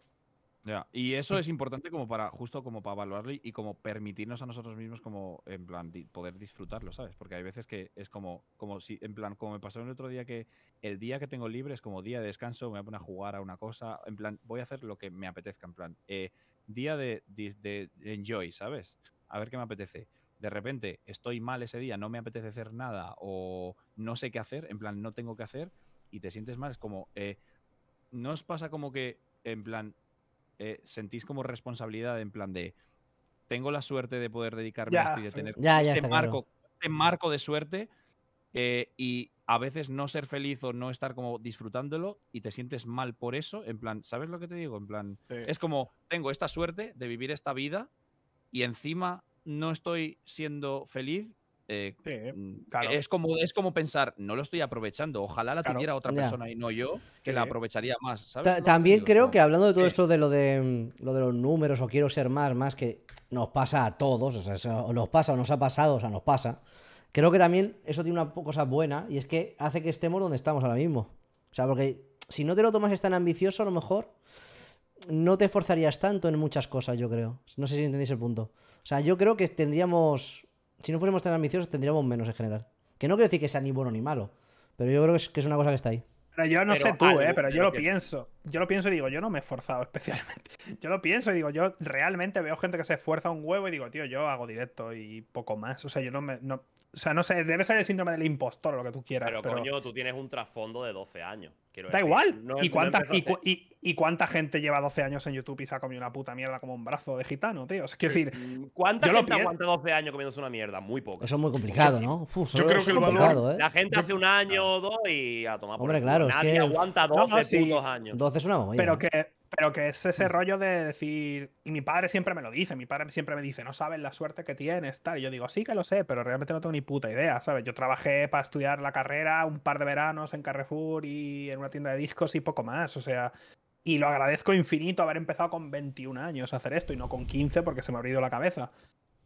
y eso mm. es importante como para, justo como para evaluarlo y, como permitirnos a nosotros mismos como, en plan, poder disfrutarlo, ¿sabes? Porque hay veces que es como, como si, en plan, como me pasó el otro día que el día que tengo libre es como día de descanso, me voy a poner a jugar a una cosa, en plan, voy a hacer lo que me apetezca, en plan, eh, día de, de, enjoy, ¿sabes? A ver qué me apetece de repente estoy mal ese día, no me apetece hacer nada o no sé qué hacer, en plan no tengo qué hacer y te sientes mal, es como, eh, ¿no os pasa como que en plan eh, sentís como responsabilidad en plan de tengo la suerte de poder dedicarme a esto y de tener este, marco, este marco, de suerte eh, y a veces no ser feliz o no estar como disfrutándolo y te sientes mal por eso, en plan, ¿sabes lo que te digo? En plan, es como tengo esta suerte de vivir esta vida y encima no estoy siendo feliz eh, mm, es, como, es como pensar, no lo estoy aprovechando, ojalá la tuviera otra persona y no yo, que la aprovecharía más. también creo que hablando de todo esto de lo de mm, lo de los números o quiero ser más, más que nos pasa a todos, o nos pasa o nos ha pasado, o sea, nos pasa. Creo que también eso tiene una cosa buena y es que hace que estemos donde estamos ahora mismo. O sea, porque si no te lo tomas tan ambicioso, a lo mejor no te esforzarías tanto en muchas cosas, yo creo. No sé si entendéis el punto. O sea, yo creo que tendríamos si no fuéramos tan ambiciosos, tendríamos menos en general. Que no quiero decir que sea ni bueno ni malo, pero yo creo que es, que es una cosa que está ahí. Pero yo no sé tú, ¿eh? Pero yo lo pienso. Yo lo pienso y digo, yo no me he esforzado (laughs) especialmente. Yo lo pienso y digo, yo realmente veo gente que se esfuerza un huevo y digo, tío, yo hago directo y poco más. O sea, yo no me. No... O sea, no sé, debe ser el síndrome del impostor o lo que tú quieras. Pero, pero... coño, tú tienes un trasfondo de 12 años. Quiero da igual. No ¿Y, cuántas, y, ¿Y cuánta gente lleva 12 años en YouTube y se ha comido una puta mierda como un brazo de gitano, tío? Es decir, mm, ¿cuánta gente aguanta 12 años comiéndose una mierda? Muy poco. Eso es muy complicado, ¿no? yo creo que el valor. ¿eh? La gente hace un año o dos y a tomar por Hombre, claro, es que... aguanta 12 años. 12 es una Pero ¿eh? que, pero que es ese mm. rollo de decir. Y mi padre siempre me lo dice. Mi padre siempre me dice, no sabes la suerte que tienes, tal. Y yo digo, sí que lo sé, pero realmente no tengo ni puta idea, ¿sabes? Yo trabajé para estudiar la carrera un par de veranos en Carrefour y en una tienda de discos y poco más. O sea y lo agradezco infinito haber empezado con 21 años a hacer esto y no con 15 porque se me ha abrido la cabeza.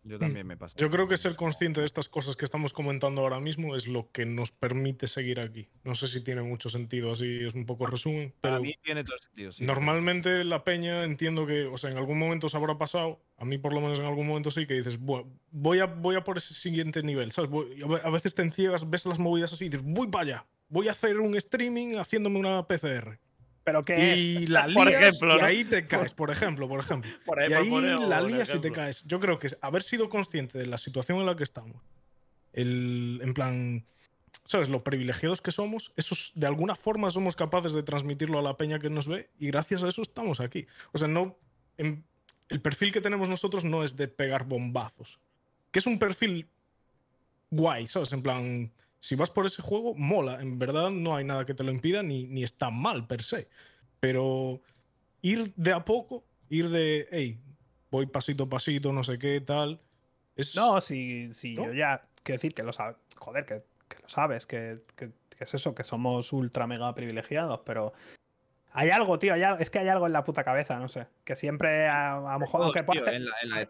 Yo mm. también me pasado. Yo creo que ser consciente de estas cosas que estamos comentando ahora mismo es lo que nos permite seguir aquí. No sé si tiene mucho sentido, así es un poco resumen. Pero a mí tiene todo sentido. Sí. Normalmente la peña entiendo que, o sea, en algún momento se habrá pasado, a mí por lo menos en algún momento sí, que dices, bueno, voy a, voy a por ese siguiente nivel, ¿sabes? a veces te enciegas, ves las movidas así y dices, voy para allá, voy a hacer un streaming haciéndome una PCR. ¿Pero que y (laughs) La por ahí te caes, por ejemplo, por ejemplo. ahí, la lías y te caes. Yo creo que haber sido consciente de la situación en la que estamos, el, en plan, ¿sabes? Los privilegiados que somos, esos, de alguna forma somos capaces de transmitirlo a la peña que nos ve y gracias a eso estamos aquí. O sea, no, el perfil que tenemos nosotros no es de pegar bombazos, que es un perfil guay, ¿sabes? En plan, si vas por ese juego, mola. En verdad no hay nada que te lo impida ni, ni está mal per se. Pero ir de a poco, ir de, hey, voy pasito a pasito, no sé qué, tal. No, si, si yo ya, quiero decir que lo sabes, joder, que, que, lo sabes, que, que, es eso, que somos ultra mega privilegiados, pero hay algo, tío, hay es que hay algo en la puta cabeza, no sé. Que siempre, a, lo mejor, aunque puedas, en la,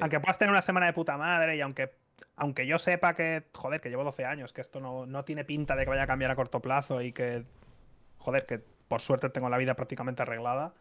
aunque puedas tener una semana de puta madre y aunque, aunque yo sepa que, joder, que llevo 12 años, que esto no, no tiene pinta de que vaya a cambiar a corto plazo y que, joder, que por suerte tengo la vida prácticamente arreglada,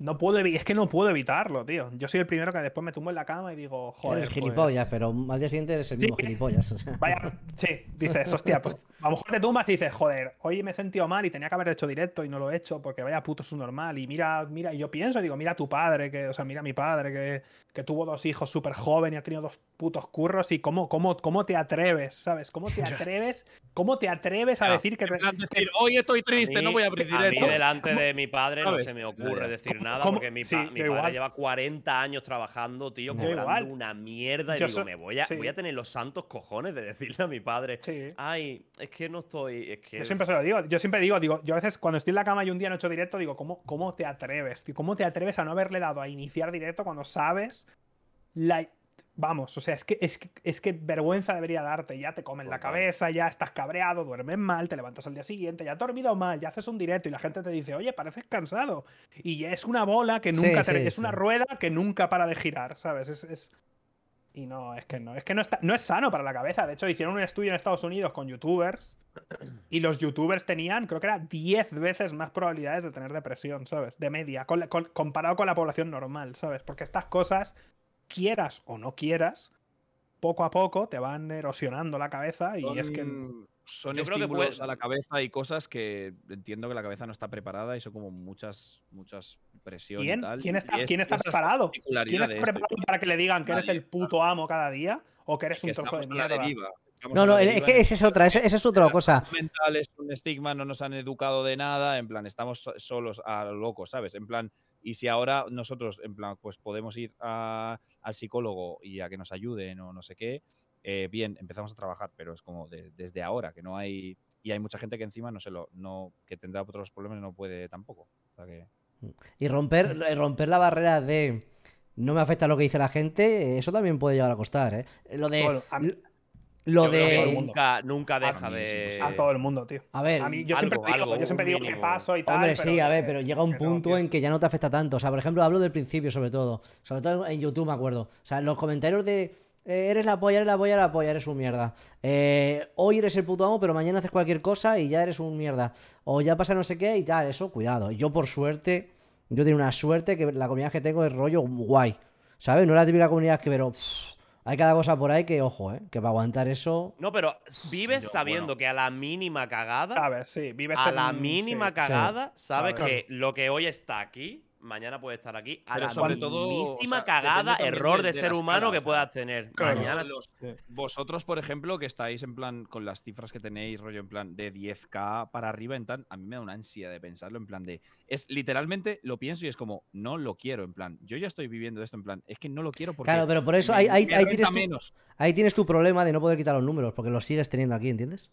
no puedo, es que no puedo evitarlo, tío. Yo soy el primero que después me tumbo en la cama y digo, joder. Eres gilipollas, pues". pero al día siguiente eres el mismo gilipollas. Vaya, sí, dices, hostia, pues a lo mejor te tumbas y dices, joder, hoy me he sentido mal y tenía que haber hecho directo y no lo he hecho porque vaya puto es normal. Y mira, mira, y yo pienso, digo, mira a tu padre, que, o sea, mira a mi padre que, que tuvo dos hijos súper joven y ha tenido dos putos curros y cómo, cómo, cómo te atreves, ¿sabes? ¿Cómo te (laughs) atreves? ¿Cómo te atreves a decir que, hoy estoy triste, no voy a abrir directo? A mí delante de mi padre no se me ocurre decir nada nada, porque mi, padre lleva 40 años trabajando, tío, cobrando una mierda. Y yo me voy a, voy a tener los santos cojones de decirle a mi padre, ay, es que no estoy. Es que... Yo siempre se lo digo, yo siempre digo, digo, yo a veces cuando estoy en la cama y un día no he hecho directo, digo, ¿cómo, cómo te atreves? ¿Cómo te atreves a no haberle dado a iniciar directo cuando sabes la Vamos, o sea, es que, es que, es que vergüenza debería darte. Ya te comen la cabeza, ya estás cabreado, duermes mal, te levantas al día siguiente, ya has dormido mal, ya haces un directo y la gente te dice, oye, pareces cansado. Y es una bola que nunca es una rueda que nunca para de girar, ¿sabes? Es, Y no, es que no. Es que no, está... no es sano para la cabeza. De hecho, hicieron un estudio en Estados Unidos con youtubers (clears throat) y los youtubers tenían, creo que era 10 veces más probabilidades de tener depresión, ¿sabes? De media, comparado con la población normal, ¿sabes? Porque estas cosas quieras o no quieras, poco a poco te van erosionando la cabeza y es que son estímulos a la cabeza y cosas que entiendo que la cabeza no está preparada y son como muchas muchas presiones ¿Quién, está, ¿quién preparado? ¿Quién está preparado para que le digan que eres el puto amo cada día o que eres un trozo de mierda? No, no, es que esa es otra, es otra cosa. Mental es un estigma, no nos han educado de nada, en plan, estamos solos a locos, ¿sabes? En plan, y si ahora nosotros, en plan, pues podemos ir al psicólogo y a que nos ayuden o no sé qué, eh, bien, empezamos a trabajar, pero es como desde ahora, que no hay... Y hay mucha gente que encima, no sé, lo, no, que tendrá otros problemas y no puede tampoco. Mm. Y romper, eh, romper la barrera de no me afecta lo que dice la gente, eh, eso también puede llegar a costar, Lo de... Lo de. Nunca, nunca deja de. A todo el mundo, tío. A ver, a yo, siempre digo, que paso y tal. Hombre, sí, a ver, pero llega un punto en que ya no te afecta tanto. O sea, por ejemplo, hablo del principio, sobre todo. Sobre todo en YouTube, me acuerdo. O sea, los comentarios de. Eh, eres la polla, eres la polla, eres un mierda. Eh, hoy eres el puto amo, pero mañana haces cualquier cosa y ya eres un mierda. O ya pasa no sé qué y tal, eso, cuidado. Yo, por suerte, yo tengo una suerte que la comunidad que tengo es rollo guay. ¿Sabes? No es la típica comunidad que, pero. Hay cada cosa por ahí que, ojo, ¿eh? que para aguantar eso. No, pero vives sabiendo que a la mínima cagada. sí, vives A la mínima cagada, sabes que lo que hoy está aquí mañana puede estar aquí. A la sobre todo, o cagada, error de, ser humano que puedas tener. vosotros, por ejemplo, que estáis en plan con las cifras que tenéis, rollo en plan de 10k para arriba, en tan, a mí me da una ansia de pensarlo, en plan de. Es literalmente lo pienso y es como, no lo quiero, en plan. Yo ya estoy viviendo esto, en plan. Es que no lo quiero porque. Claro, pero por eso ahí, tienes ahí tienes tu problema de no poder quitar los números, porque los sigues teniendo aquí, ¿entiendes?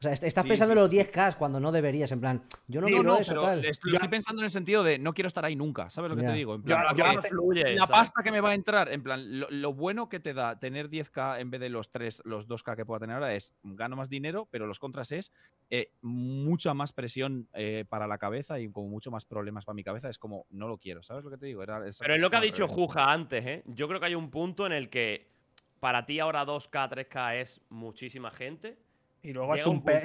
O sea, estás pensando en los 10K cuando no deberías, en plan, yo no lo no, eso, Estoy, pensando en el sentido de no quiero estar ahí nunca, ¿sabes lo que te digo? En plan, la pasta que me va a entrar, en plan, lo, bueno que te da tener 10K en vez de los 3, los 2K que pueda tener ahora es gano más dinero, pero los contras es eh, mucha más presión eh, para la cabeza y como mucho más problemas para mi cabeza. Es como, no lo quiero, ¿sabes lo que te digo? pero es lo que ha dicho Juja antes, ¿eh? Yo creo que hay un punto en el que para ti ahora 2K, 3K es muchísima gente y luego es, un, peor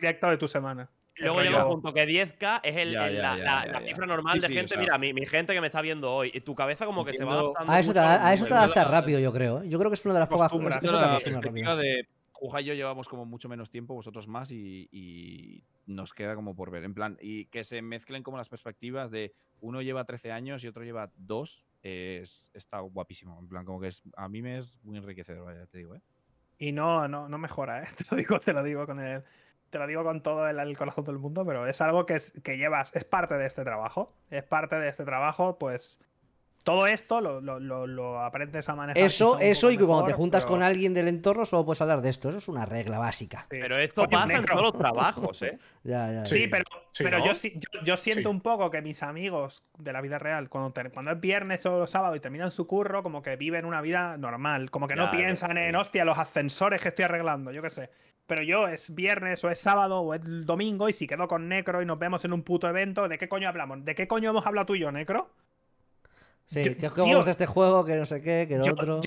directo de tu semana. Luego llega un punto que 10k es la, cifra normal de gente. mira, mi, gente que me está viendo hoy. Y tu cabeza como que se va adaptando. A eso te, a adaptas rápido, yo creo. ¿eh? Yo creo que es una de las pocas cosas. Eso la perspectiva de Juja y yo llevamos como mucho menos tiempo, vosotros más, y, nos queda como por ver. En plan, y que se mezclen como las perspectivas de uno lleva 13 años y otro lleva 2. Eh, es, está guapísimo. En plan, como que es, a mí me es muy enriquecedor, ya te digo, ¿eh? Y no, no, no mejora, ¿eh? (laughs) te lo digo, te lo digo con te lo digo con todo el, corazón del mundo, pero es algo que, que llevas, es parte de este trabajo, es parte de este trabajo, pues todo esto lo, aprendes a manejar. Eso, eso, y que cuando te juntas con alguien del entorno solo puedes hablar de esto. Eso es una regla básica. Pero esto pasa en todos los trabajos, ¿eh? (laughs) sí, pero, yo, yo, yo, siento un poco que mis amigos de la vida real, cuando, cuando es viernes o sábado y terminan su curro, como que viven una vida normal. Como que no piensan en, hostia, los ascensores que estoy arreglando, yo qué sé pero yo es viernes o es sábado o es domingo y si quedo con Necro y nos vemos en un puto evento, ¿de qué coño hablamos? ¿De qué coño hemos hablado tú y yo, Necro? Sí, que es de este juego, que no sé qué, que el otro.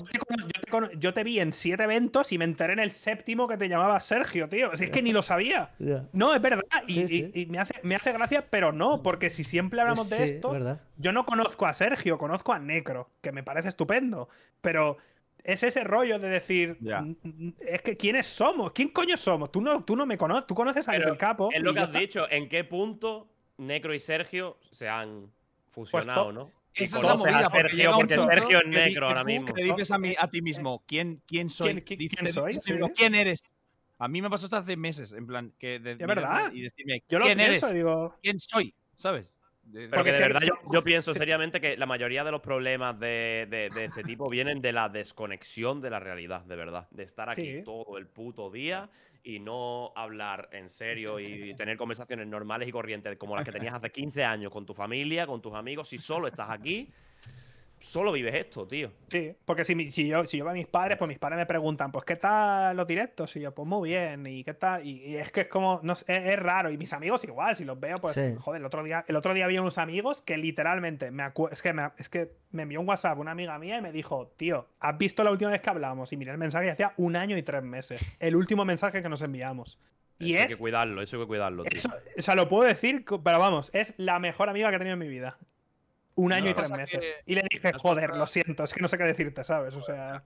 Yo te, vi en siete eventos y me enteré en el séptimo que te llamaba Sergio, tío. es que ni lo sabía. (laughs) No, es verdad. Y, me, hace, gracia, pero no, porque si siempre hablamos de esto, yo no conozco a Sergio, conozco a Necro, que me parece estupendo. Pero es ese rollo de decir, es que ¿quiénes somos? ¿Quién coño somos? Tú no, tú no me conoces, tú conoces a El Capo. Es lo que has dicho, ¿en qué punto Necro y Sergio se han pues fusionado, ¿no? Esa es la movida. Porque Sergio, porque, Sergio es negro ahora mismo. Te dices a, mí, a ti mismo, ¿quién, quién soy? ¿Quién, quién, soy? ¿Quién eres? A mí me pasó esto hace meses, en plan, que de, verdad? y decirme, Yo ¿quién lo pienso, eres? Digo... ¿Quién soy? ¿Sabes? Porque de verdad yo, pienso seriamente que la mayoría de los problemas de, este tipo vienen de la desconexión de la realidad, de verdad. De estar aquí todo el puto día y no hablar en serio y tener conversaciones normales y corrientes como las que tenías hace 15 años con tu familia, con tus amigos, si solo estás aquí solo vives esto, tío. Sí, porque si, yo, si yo veo a mis padres, pues mis padres me preguntan, pues ¿qué tal los directos? Y yo, pues muy bien, y qué tal. Y, es que es como, no es, raro. Y mis amigos igual, si los veo, pues joder, el otro día, el otro día vi unos amigos que literalmente me es que me, es que me envió un WhatsApp una amiga mía y me dijo, tío, ¿has visto la última vez que hablamos? Y miré el mensaje y hacía un año y tres meses. El último mensaje que nos enviamos. Y es, hay que cuidarlo, eso hay que cuidarlo. Tío. o sea, lo puedo decir, pero vamos, es la mejor amiga que he tenido en mi vida. Un año y tres meses. Y le dije, joder, lo siento, es que no sé qué decirte, ¿sabes? O sea.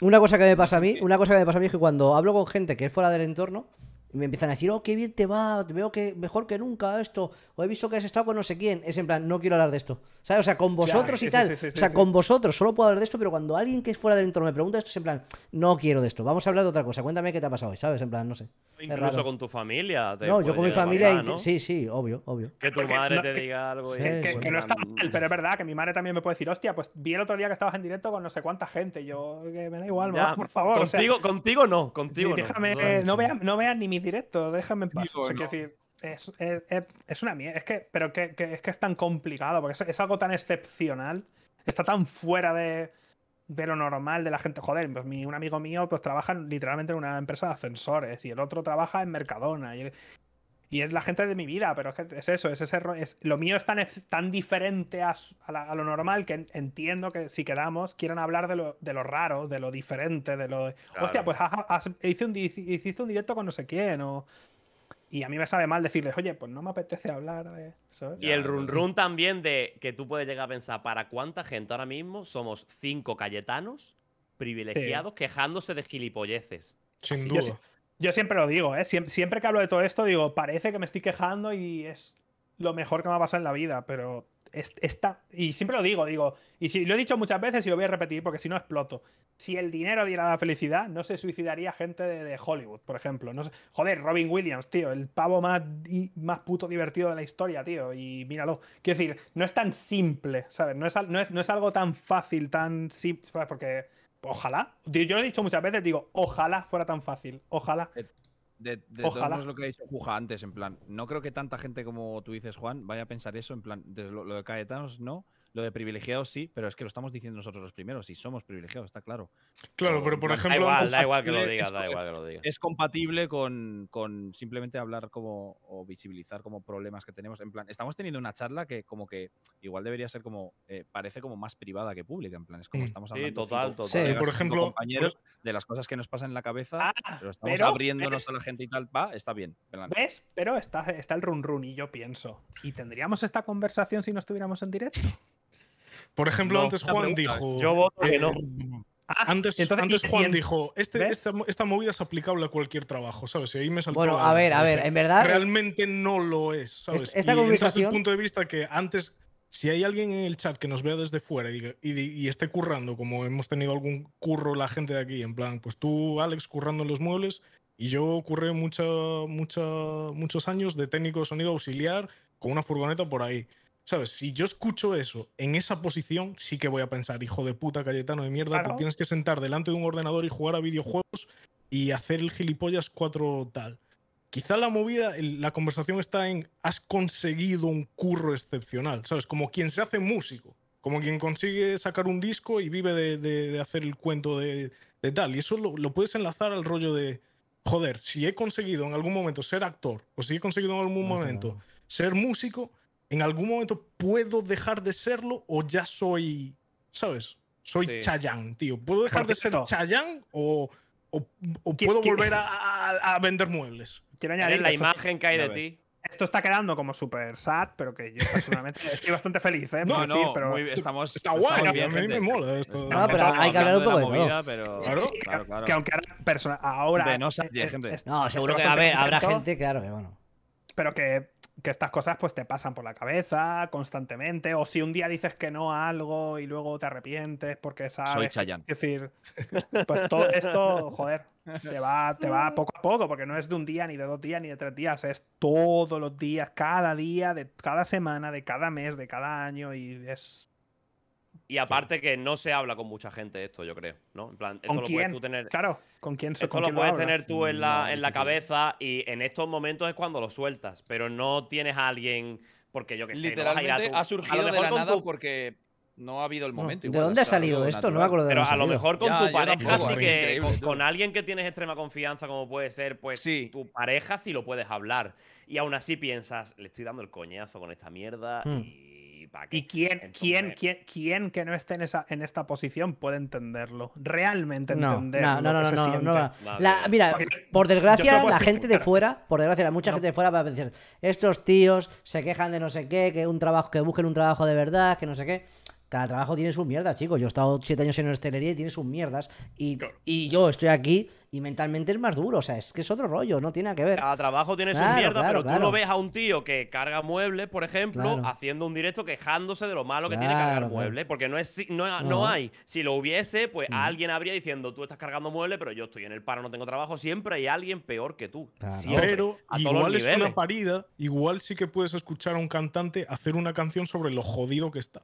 Una cosa que me pasa a mí, una cosa que me pasa a mí es que cuando hablo con gente que es fuera del entorno, y me empiezan a decir, oh, qué bien te va, te veo que mejor que nunca esto, o he visto que has estado con no sé quién. Es en plan, no quiero hablar de esto. ¿Sabes? O sea, con vosotros y tal. o sea, con vosotros solo puedo hablar de esto, pero cuando alguien que es fuera del entorno me pregunta esto, es en plan, no quiero de esto. Vamos a hablar de otra cosa. Cuéntame qué te ha pasado hoy, ¿sabes? En plan, no sé. Incluso con tu familia. no, yo con mi familia. Sí, sí, obvio, obvio. Que tu madre te diga algo. que, no está mal, pero es verdad que mi madre también me puede decir, hostia, pues vi el otro día que estabas en directo con no sé cuánta gente. Yo, que me da igual, por favor. Contigo, contigo no, contigo. no, déjame, no veas ni mi directo, déjame en paz. decir, es, una mierda. Es que, pero que, es que es tan complicado, porque es, algo tan excepcional. Está tan fuera de, de lo normal de la gente. Joder, pues un amigo mío pues trabaja literalmente en una empresa de ascensores y el otro trabaja en Mercadona. Y, y es la gente de mi vida, pero es es eso, es ese es, lo mío es tan, tan diferente a, lo normal que entiendo que si quedamos quieran hablar de lo, de lo raro, de lo diferente, de lo... Hostia, pues hice un, un directo con no sé quién o... Y a mí me sabe mal decirles, oye, pues no me apetece hablar de eso. Y el run run también de que tú puedes llegar a pensar, ¿para cuánta gente ahora mismo somos cinco cayetanos privilegiados quejándose de gilipolleces? Sin duda. Yo siempre lo digo, ¿eh? siempre, que hablo de todo esto, digo, parece que me estoy quejando y es lo mejor que me ha pasado en la vida, pero está. Y siempre lo digo, digo, y si lo he dicho muchas veces y lo voy a repetir porque si no exploto. Si el dinero diera la felicidad, no se suicidaría gente de, Hollywood, por ejemplo. No joder, Robin Williams, tío, el pavo más, más puto divertido de la historia, tío, y míralo. Quiero decir, no es tan simple, ¿sabes? No es, no es, no es algo tan fácil, tan simple, porque ojalá. Yo lo he dicho muchas veces, digo, ojalá fuera tan fácil. Ojalá. De, de Ojalá. lo que ha dicho Juja antes, en plan, no creo que tanta gente como tú dices, Juan, vaya a pensar eso, en plan, de lo, lo, de Cayetanos no, lo de privilegiados sí, pero es que lo estamos diciendo nosotros los primeros y somos privilegiados, está claro. Claro, pero, por ejemplo. Da igual, da igual que lo digas, da igual que lo digas. Es compatible con, simplemente hablar como o visibilizar como problemas que tenemos. En plan, estamos teniendo una charla que, como que igual debería ser como. Eh, parece como más privada que pública, en plan, es como mm. estamos hablando. Sí, total, total. Sí, por ejemplo. Compañeros, de las cosas que nos pasan en la cabeza, ah, pero estamos abriéndonos a la gente y tal, va, está bien. ¿Ves? Pero está, está el run run y yo pienso. ¿Y tendríamos esta conversación si no estuviéramos en directo? Por ejemplo, antes Juan dijo. Yo voto que eh, no. Ah, antes, Juan dijo, este, esta, movida es aplicable a cualquier trabajo, ¿sabes? Y ahí me saltó Bueno, a ver, a ver, en verdad. Eh, Realmente no lo es, ¿sabes? Esta y el punto de vista que antes, si hay alguien en el chat que nos vea desde fuera y, esté currando, como hemos tenido algún curro la gente de aquí, en plan, pues tú, Alex, currando en los muebles, y yo curré muchos años de técnico de sonido auxiliar con una furgoneta por ahí. ¿Sabes? Si yo escucho eso en esa posición, sí que voy a pensar, hijo de puta, Cayetano de mierda, te tienes que sentar delante de un ordenador y jugar a videojuegos y hacer el gilipollas 4 tal. Quizá la movida, la conversación está en has conseguido un curro excepcional, ¿sabes? Como quien se hace músico, como quien consigue sacar un disco y vive de, hacer el cuento de, tal. Y eso lo, lo puedes enlazar al rollo de, joder, si he conseguido en algún momento ser actor o si he conseguido en algún momento ser músico, ¿en algún momento puedo dejar de serlo o ya soy, ¿sabes? Soy sí. tío. ¿Puedo dejar de ser Chayang o, puedo volver a, vender muebles? Quiero añadir la imagen que hay de ti esto está quedando como súper sad, pero que yo personalmente (laughs) estoy bastante feliz, ¿eh? No, no, decir, pero estamos, está guay, a mí me mola esto. No, pero hay que hablar un poco de, todo. claro, claro. Que, aunque ahora... ahora no, seguro que habrá gente, claro que bueno. Pero que que estas cosas pues te pasan por la cabeza constantemente, o si un día dices que no a algo y luego te arrepientes porque sabes... Soy Es decir, pues todo esto, joder, te va, te va poco a poco, porque no es de un día, ni de dos días, ni de tres días, es todos los días, cada día, de cada semana, de cada mes, de cada año, y es y aparte que no se habla con mucha gente esto, yo creo, ¿no? esto lo puedes tener. Claro, con quién se Esto lo puedes tener tú en la, cabeza y en estos momentos es cuando lo sueltas, pero no tienes a alguien. Porque yo que sé, Literalmente vas a ir a tu... ha surgido de porque no ha habido el momento. ¿De dónde ha salido esto? No me acuerdo de Pero a lo mejor con tu pareja, con, alguien que tienes extrema confianza, como puede ser, pues tu pareja sí lo puedes hablar. Y aún así piensas, le estoy dando el coñazo con esta mierda hmm. y ¿Y quién, quién, quién, que no esté en, esa, en esta posición puede entenderlo? Realmente entenderlo. No, no, no, no, Mira, por desgracia, la gente de fuera, por desgracia, la mucha gente de fuera va a decir, estos tíos se quejan de no sé qué, que un trabajo, que busquen un trabajo de verdad, que no sé qué. Cada trabajo tiene sus mierdas, chicos. Yo he estado siete años en hostelería y tiene sus mierdas. Y, yo estoy aquí y mentalmente es más duro. O sea, es que es otro rollo, no tiene nada que ver. Cada trabajo tiene sus mierdas, pero tú no ves a un tío que carga muebles, por ejemplo, haciendo un directo quejándose de lo malo que tiene cargar muebles. Porque no, es, no, hay. Si lo hubiese, pues mm. alguien habría diciendo, tú estás cargando muebles, pero yo estoy en el paro, no tengo trabajo. Siempre hay alguien peor que tú. pero igual es una parida, igual sí que puedes escuchar a un cantante hacer una canción sobre lo jodido que está.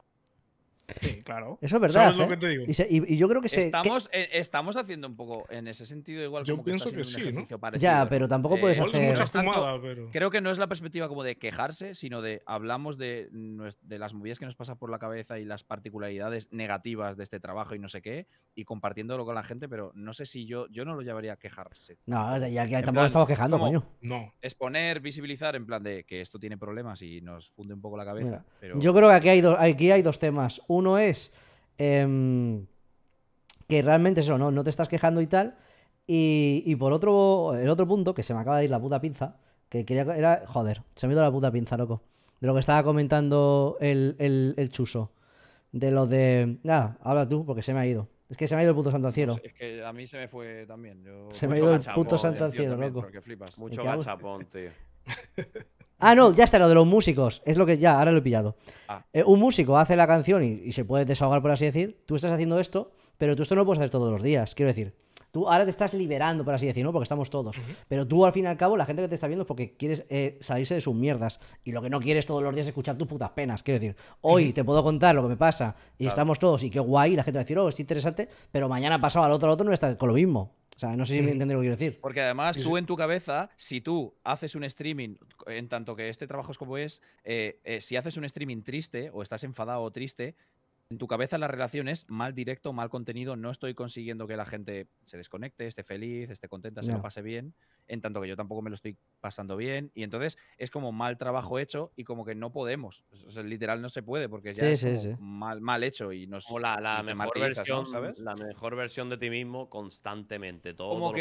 Sí, claro. Eso es verdad. ¿eh? Y, yo creo que se. Estamos, estamos haciendo un poco en ese sentido, igual yo como pienso que, sí, ¿no? Parecido, ya, pero tampoco puedes hacer. Creo que no es la perspectiva como de quejarse, sino de hablamos de, de las movidas que nos pasan por la cabeza y las particularidades negativas de este trabajo y no sé qué, y compartiéndolo con la gente, pero no sé si yo, yo no lo llevaría a quejarse. No, ya que tampoco estamos quejando, coño. No. Exponer, visibilizar en plan de que esto tiene problemas y nos funde un poco la cabeza. pero... Yo creo que aquí hay, dos, aquí hay dos temas. Uno es em, que realmente eso, ¿no? no te estás quejando y tal. Y, por otro, el otro punto, que se me acaba de ir la puta pinza, que quería, era, joder, se me ha ido la puta pinza, loco. De lo que estaba comentando el, el, chuso. De lo de... Nada, habla tú, porque se me ha ido. Es que se me ha ido el puto santo al cielo. es que a mí se me fue también. Se me ha ido el puto eh, santo al cielo, loco. Porque flipas. Mucho gachapón, tío. Ah, no, ya está, lo de los músicos. Es lo que ya, ahora lo he pillado. Ah. Eh, un músico hace la canción y, se puede desahogar, por así decir. Tú estás haciendo esto, pero tú esto no lo puedes hacer todos los días. Quiero decir, tú ahora te estás liberando, por así decir, ¿no? Porque estamos todos. Pero tú, al fin y al cabo, la gente que te está viendo es porque quieres eh, salirse de sus mierdas. Y lo que no quieres todos los días es escuchar tus putas penas. Quiero decir, hoy te puedo contar lo que me pasa y estamos todos y qué guay. la gente va a decir, oh, es interesante, pero mañana pasado al otro al otro no está con lo mismo sea, no sé si me entender lo que quiero decir. Porque además tú en tu cabeza, si tú haces un streaming, en tanto que este trabajo es como es, eh, eh, si haces un streaming triste o estás enfadado o triste, en tu cabeza la relación es mal directo, mal contenido, no estoy consiguiendo que la gente se desconecte, esté feliz, esté contenta, se lo pase bien, en tanto que yo tampoco me lo estoy pasando bien. Y entonces es como mal trabajo hecho y como que no podemos. literal no se puede porque ya es Mal, mal hecho y nos... O la, mejor versión, ¿sabes? La mejor versión de ti mismo constantemente, todo No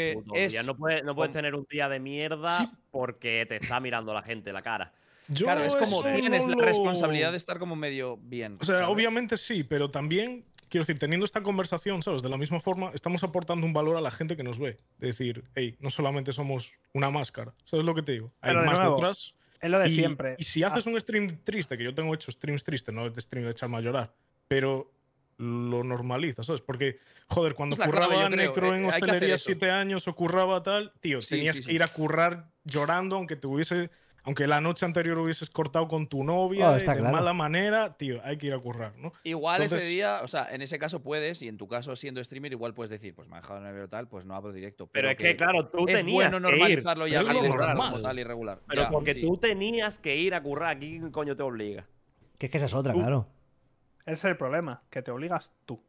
puedes, no puedes tener un día de mierda porque te está mirando la gente la cara claro, es como tienes la responsabilidad de estar como medio bien. O sea, obviamente sí, pero también, quiero decir, teniendo esta conversación, ¿sabes? De la misma forma, estamos aportando un valor a la gente que nos ve. De decir, hey, no solamente somos una máscara. ¿Sabes lo que te digo? Hay más de detrás. Es lo de siempre. Y si haces ah. un stream triste, que yo tengo hecho streams tristes, no es de stream de echarme a llorar, pero lo normaliza, ¿sabes? Porque, joder, cuando curraba Necro eh, en hostelería siete años o curraba tal, tío, tenías que ir a currar llorando aunque te hubiese aunque la noche anterior hubieses cortado con tu novia ah, de mala manera, tío, hay que ir a currar, ¿no? Igual ese día, o sea, en ese caso puedes, y en tu caso siendo streamer, igual puedes decir, pues me ha dejado nervioso tal, pues no abro directo. Pero, es que, claro, tú es bueno normalizarlo que ir. es irregular. Pero porque tú tenías que ir a currar, aquí coño te obliga. Que es que esa es otra, claro. Ese es el problema, que te obligas tú.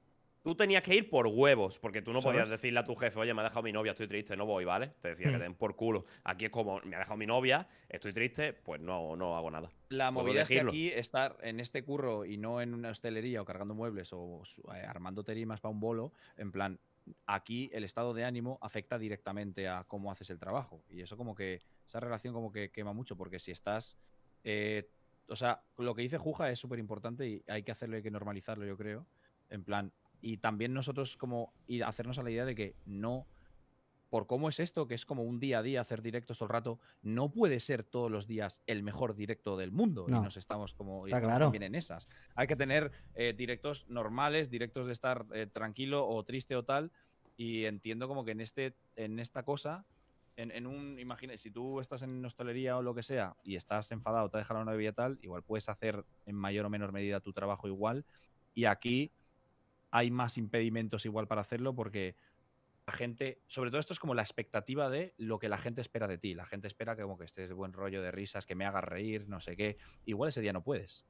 Tú tenías que ir por huevos, porque tú no podías decirle a tu jefe, oye, me ha dejado mi novia, estoy triste, no voy, ¿vale? Te decía que mm. te den por culo. Aquí es como, me ha dejado mi novia, estoy triste, pues no, no hago nada. La movida es que aquí estar en este curro y no en una hostelería o cargando muebles o eh, armando terimas para un bolo, en plan, aquí el estado de ánimo afecta directamente a cómo haces el trabajo. Y eso como que, esa relación como que quema mucho, porque si estás... Eh, o sea, lo que dice Juja es súper importante y hay que hacerlo, hay que normalizarlo, yo creo. En plan, y también nosotros como ir a hacernos a la idea de que no, por cómo es esto, que es como un día a día hacer directos todo el rato, no puede ser todos los días el mejor directo del mundo. Y nos estamos como y claro. también en esas. Hay que tener eh, directos normales, directos de estar eh, tranquilo o triste o tal. Y entiendo como que en, este, en esta cosa en, un, imagina, si tú estás en hostelería o lo que sea y estás enfadado, te ha dejado una bebida tal, igual puedes hacer en mayor o menor medida tu trabajo igual. Y aquí hay más impedimentos igual para hacerlo porque la gente, sobre todo esto es como la expectativa de lo que la gente espera de ti. La gente espera que como que estés de buen rollo, de risas, que me hagas reír, no sé qué. Igual ese día no puedes.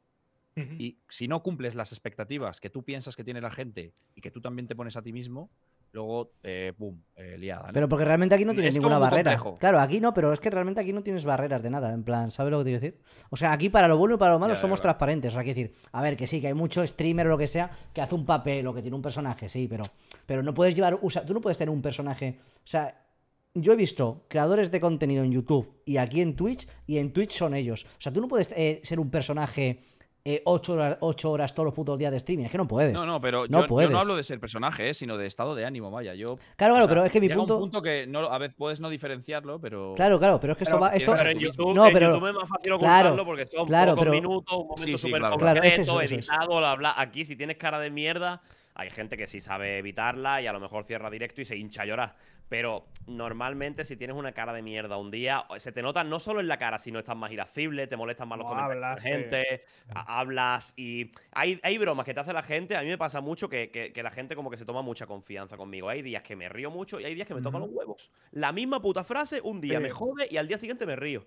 Y si no cumples las expectativas que tú piensas que tiene la gente y que tú también te pones a ti mismo, luego, eh, boom, eh, liada. Pero porque realmente aquí no mm, tienes ninguna barrera. Claro, aquí no, pero es que realmente aquí no tienes barreras de nada. En plan, ¿sabes lo que te quiero decir? O sea, aquí para lo bueno y para lo malo somos transparentes. O sea, hay que decir, a ver, que sí, que hay mucho streamer o lo que sea que hace un papel o que tiene un personaje, sí, pero, pero no puedes llevar. tú no puedes tener un personaje. O sea, yo he visto creadores de contenido en YouTube y aquí en Twitch, y en Twitch son ellos. O sea, tú no puedes eh, ser un personaje eh, ocho, horas, horas todos los putos días de streaming. Es que no puedes. No, no, pero no yo, no hablo de ser personaje, eh, sino de estado de ánimo, vaya. Yo, claro, claro, pero es que mi punto. que a veces puedes no diferenciarlo, pero. Claro, claro, pero es que esto va. Esto... en YouTube, no, pero... En es más fácil ocultarlo porque son claro, pocos pero... minutos, un momento súper claro. es, eso editado, bla, bla. Aquí, si tienes cara de mierda. Hay gente que sí sabe evitarla y a lo mejor cierra directo y se hincha a llorar. Pero normalmente si tienes una cara de mierda un día, se te nota no solo en la cara, sino estás más irascible, te molestan más los comentarios de la gente, hablas y hay, bromas que te hace la gente. A mí me pasa mucho que, la gente como que se toma mucha confianza conmigo. Hay días que me río mucho y hay días que me tocan los huevos. La misma puta frase, un día me jode y al día siguiente me río.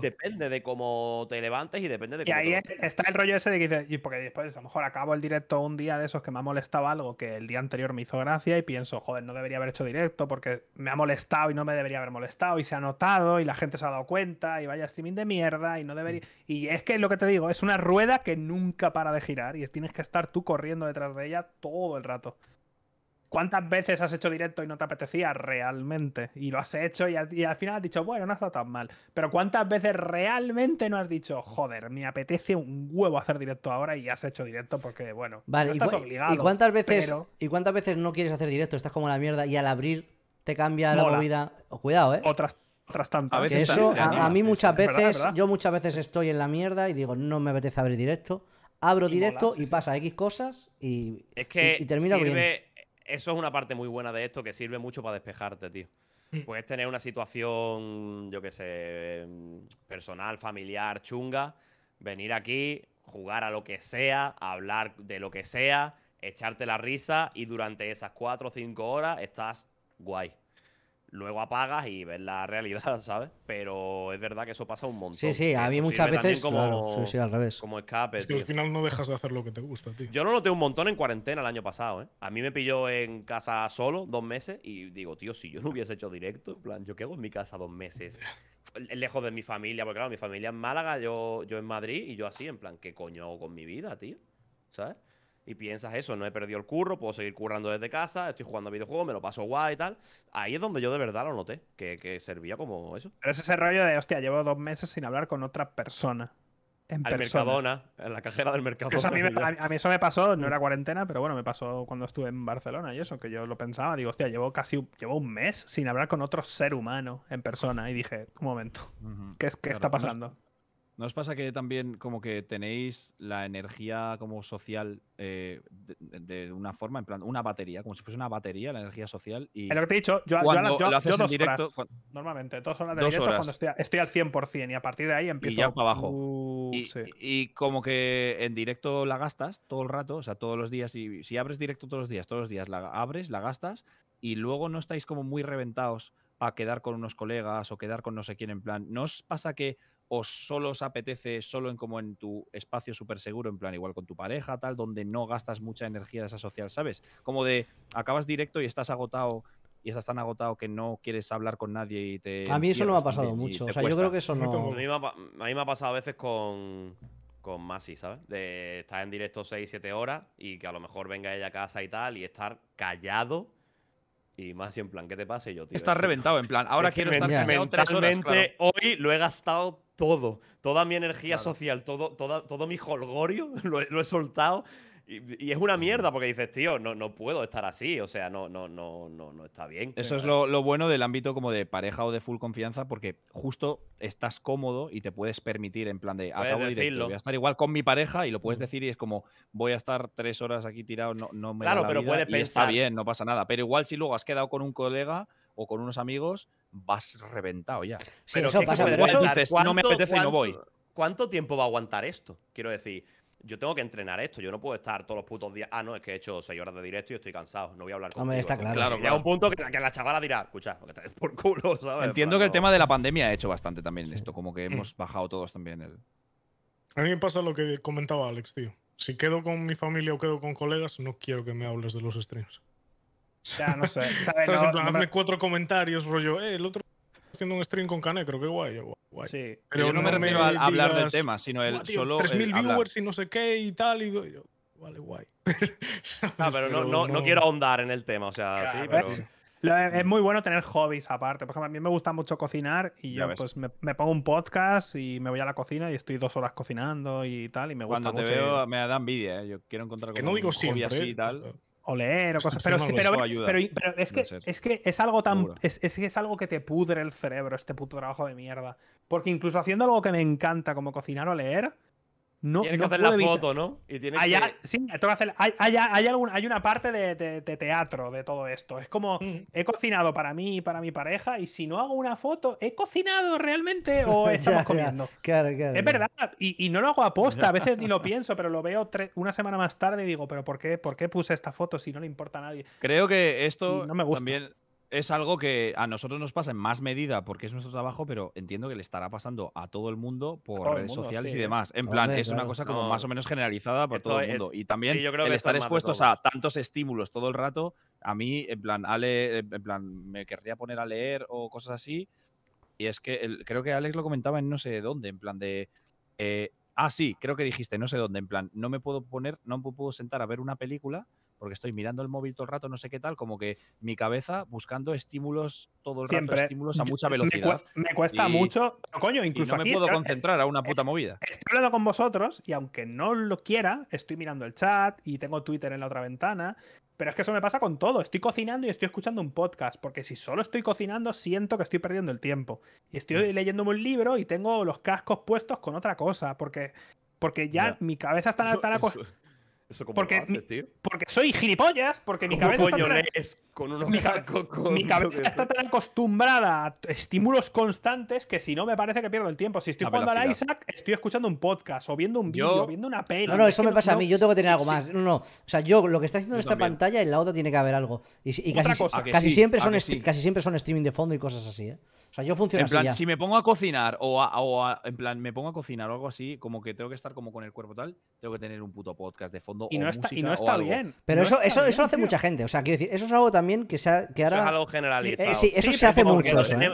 Depende de cómo te levantes y depende de cómo. ahí está el rollo ese de que dices, y porque después a lo mejor acabo el directo un día de esos que me ha molestado algo que el día anterior me hizo gracia y pienso, joder, no debería haber hecho directo porque me ha molestado y no me debería haber molestado y se ha notado y la gente se ha dado cuenta y vaya streaming de mierda y no debería. Mm. Y es que lo que te digo, es una rueda que nunca para de girar y tienes que estar tú corriendo detrás de ella todo el rato. ¿Cuántas veces has hecho directo y no te apetecía realmente? Y lo has hecho y al, final has dicho, bueno, no está tan mal. Pero ¿cuántas veces realmente no has dicho, joder, me apetece un huevo hacer directo ahora y has hecho directo porque, bueno, vale, estás y, obligado. ¿y cuántas, veces, ¿Y cuántas veces no quieres hacer directo? Estás como en la mierda y al abrir te cambia la movida. Oh, cuidado, ¿eh? Otras tras tantas. A veces eso, a, mí muchas veces, yo muchas veces estoy en la mierda y digo, no me apetece abrir directo. Abro directo y pasa X cosas y, es que y, termina eso es una parte muy buena de esto que sirve mucho para despejarte, tío. Mm. Puedes tener una situación, yo qué sé, em, personal, familiar, chunga, venir aquí, jugar a lo que sea, hablar de lo que sea, echarte la risa y durante esas cuatro o cinco horas estás guay luego apagas y ves la realidad, (laughs) ¿sabes? Pero es verdad que eso pasa un montón. Sí, sí, a mí muchas veces como, sí, al revés. como escape. al final no dejas de hacer lo que te gusta, tío. Yo lo noté un montón en cuarentena el año pasado, ¿eh? A mí me pilló en casa solo dos meses y digo, tío, si yo no hubiese hecho directo, en plan, ¿yo qué hago en mi casa dos meses? (laughs) Lejos de mi familia, porque claro, mi familia en Málaga, yo, yo en Madrid y yo así, en plan, ¿qué coño hago con mi vida, tío? ¿Sabes? y piensas eso, no he perdido el curro, puedo seguir currando desde casa, estoy jugando a videojuegos, me lo paso guay y tal. Ahí es donde yo de verdad lo noté, que, que servía como eso. Pero es ese rollo de, hostia, llevo dos meses sin hablar con otra persona. En Al persona. Mercadona, en la cajera del Mercadona. a, mí eso me pasó, no era cuarentena, pero bueno, me pasó cuando estuve en Barcelona y eso, que yo lo pensaba, digo, hostia, llevo casi llevo un mes sin hablar con otro ser humano en persona y dije, un momento, ¿qué, qué está pasando? ¿No os pasa que también como que tenéis la energía como social eh, de, una forma, en plan, una batería, como si fuese una batería, la energía social? Y en lo que te he dicho, yo, lo haces en directo, normalmente, todos son las de directo cuando estoy, al 100% y a partir de ahí empiezo… Uh, y y, y, como que en directo la gastas todo el rato, o sea, todos los días, y si abres directo todos los días, todos los días la abres, la gastas y luego no estáis como muy reventados a quedar con unos colegas o quedar con no sé quién en plan. ¿No os pasa que os solo os apetece solo en como en tu espacio súper seguro, en plan igual con tu pareja, tal, donde no gastas mucha energía de esa social, ¿sabes? Como de acabas directo y estás agotado y estás tan agotado que no quieres hablar con nadie y te... A mí eso no me ha pasado mucho, o sea, yo creo que eso no... A mí, me ha, pasado a veces con, con Masi, ¿sabes? De estar en directo 6, 7 horas y que a lo mejor venga ella a casa y tal y estar callado y más en plan, ¿qué te pase yo, Estás reventado, en plan. Ahora quiero estar en tres horas. Hoy lo he gastado todo. Toda mi energía social, todo, todo mi holgorio (laughs) lo, lo he soltado y, es una mierda porque dices, tío, no, no puedo estar así, o sea, no, no, no, no, no está bien. Eso es lo, bueno del ámbito como de pareja o de full confianza, porque justo estás cómodo y te puedes permitir en plan de acabo decirlo. voy a estar igual con mi pareja y lo puedes decir y es como voy a estar tres horas aquí tirado, no, me Claro, da la pero vida, puedes Está bien, no pasa nada. Pero igual si luego has quedado con un colega o con unos amigos, vas reventado ya. pero eso pasa, pero dices, no me apetece y no voy. ¿Cuánto tiempo va a aguantar esto? Quiero decir, yo tengo que entrenar esto, yo no puedo estar todos los putos días, ah, no, es que he hecho seis horas de directo y estoy cansado, no voy a hablar con Hombre, está claro. Llega un punto que, la chavala dirá, escucha, porque te por culo, ¿sabes? Entiendo que el tema de la pandemia ha hecho bastante también esto, como que mm. hemos bajado todos también el… A mí me pasa lo que comentaba Alex, tío. Si quedo con mi familia o quedo con colegas, no quiero que me hables de los streams. Ya, no sé. (laughs) ¿Sabes? hazme cuatro comentarios, rollo, eh, el otro haciendo un stream con Cané, creo que guay. guay. Sí. Pero no, me refiero a hablar del tema, sino el solo… solo. 3.000 viewers y no sé qué y tal. Y vale, guay. (laughs) Ah, no, pero, no, no, quiero ahondar en el tema, o sea, eh, Es, muy bueno tener hobbies aparte. Por ejemplo, a mí me gusta mucho cocinar y yo pues me, pongo un podcast y me voy a la cocina y estoy dos horas cocinando y tal y me gusta Cuando te veo me da envidia, ¿eh? yo quiero encontrar que no digo un y tal o leer o cosas. Pero, pero, es, que, es, algo es, que es algo que te pudre el cerebro, este puto trabajo de mierda. Porque incluso haciendo algo que me encanta, como cocinar o leer, no, que hacer la foto, ¿no? hay, Sí, hay, una parte de, teatro de todo esto. Es como, mm. he cocinado para mí y para mi pareja, y si no hago una foto, ¿he cocinado realmente o (laughs) estamos comiendo? Es verdad, y, no lo hago a posta, (laughs) a veces ni lo pienso, pero lo veo una semana más tarde y digo, ¿pero por qué, por qué puse esta foto si no le importa a nadie? Creo que esto también es algo que a nosotros nos pasa en más medida porque es nuestro trabajo, pero entiendo que le estará pasando a todo el mundo por redes sociales y demás. En plan, es una cosa como más o menos generalizada por todo el mundo. y también el estar expuestos a tantos estímulos todo el rato, a mí, en plan, Ale, en plan, me querría poner a leer o cosas así. Y es que creo que Alex lo comentaba en no sé dónde, en plan de. Eh, ah, sí, creo que dijiste, no sé dónde, en plan, no me puedo poner, no me puedo sentar a ver una película porque estoy mirando el móvil todo el rato, no sé qué tal, como que mi cabeza buscando estímulos todo el rato, estímulos a mucha velocidad. Me, cuesta, mucho, coño, incluso. no me puedo concentrar a una puta movida. Estoy hablando con vosotros y aunque no lo quiera, estoy mirando el chat y tengo Twitter en la otra ventana. Pero es que eso me pasa con todo. Estoy cocinando y estoy escuchando un podcast, porque si solo estoy cocinando siento que estoy perdiendo el tiempo. Y estoy leyendo mm. leyéndome un libro y tengo los cascos puestos con otra cosa, porque, porque ya, mi cabeza está en tan porque, porque soy gilipollas, porque mi cabeza está tan... acostumbrada a estímulos constantes que si no me parece que pierdo el tiempo. Si estoy jugando al Isaac, estoy escuchando un podcast o viendo un vídeo, viendo una peli. No, no, eso me pasa a mí, yo tengo que tener algo más. No, no, o sea, yo lo que está haciendo en esta pantalla, en la otra tiene que haber algo. Y, casi, siempre son casi siempre son streaming de fondo y cosas así, ¿eh? O sea, yo funciono en plan, Si me pongo a cocinar o, o en plan me pongo a cocinar o algo así, como que tengo que estar como con el cuerpo tal, tengo que tener un puto podcast de fondo y no está, y no está bien. Pero eso, eso, eso lo hace mucha gente. O sea, quiero decir, eso es algo también que, se que ahora. Eso es algo generalizado. Eh, eso se hace mucho. ¿eh?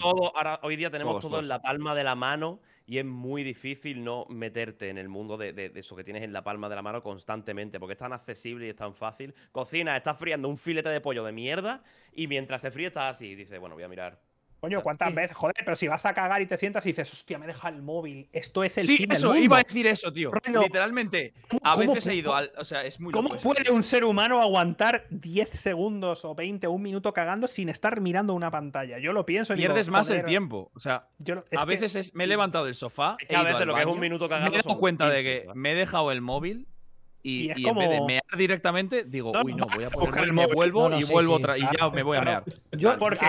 todo, ahora, hoy día tenemos todo en la palma de la mano y es muy difícil no meterte en el mundo de, eso que tienes en la palma de la mano constantemente, porque es tan accesible y es tan fácil. Cocina, estás friando un filete de pollo de mierda y mientras se fríe estás así y dices, bueno, voy a mirar Coño, ¿cuántas veces? Joder, pero si vas a cagar y te sientas y dices, hostia, me deja el móvil. Esto es el fin eso, del mundo. iba a decir eso, tío. Literalmente. A veces he ido al. O sea, es muy. ¿Cómo puede un ser humano aguantar 10 segundos o 20 o un minuto cagando sin estar mirando una pantalla? Yo lo pienso. Pierdes más el tiempo. O sea, a veces me he levantado del sofá. He ido a veces baño, lo que es un minuto cagando. Me he cuenta de que me he dejado el móvil y, en vez de mear directamente, digo, uy, no, voy a poner el móvil. vuelvo y vuelvo otra, y ya me voy a mear. Porque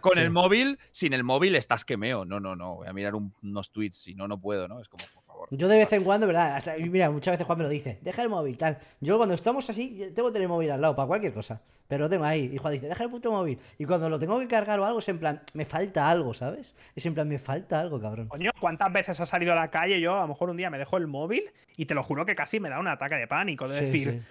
con, el, móvil, sin el móvil estás que meo. No, no, no, voy a mirar unos tweets, si no, no puedo, ¿no? Es como, yo de vez en cuando, ¿verdad? mira, muchas veces Juan me lo dice, deja el móvil, tal. Yo cuando estamos así, tengo que tener el móvil al lado para cualquier cosa. Pero lo tengo ahí. Y Juan dice, deja el puto móvil. Y cuando lo tengo que cargar o algo, es en plan, me falta algo, ¿sabes? Es en plan, me falta algo, cabrón. Coño, ¿cuántas veces ha salido a la calle? Yo a lo mejor un día me dejo el móvil y te lo juro que casi me da un ataque de pánico. De decir,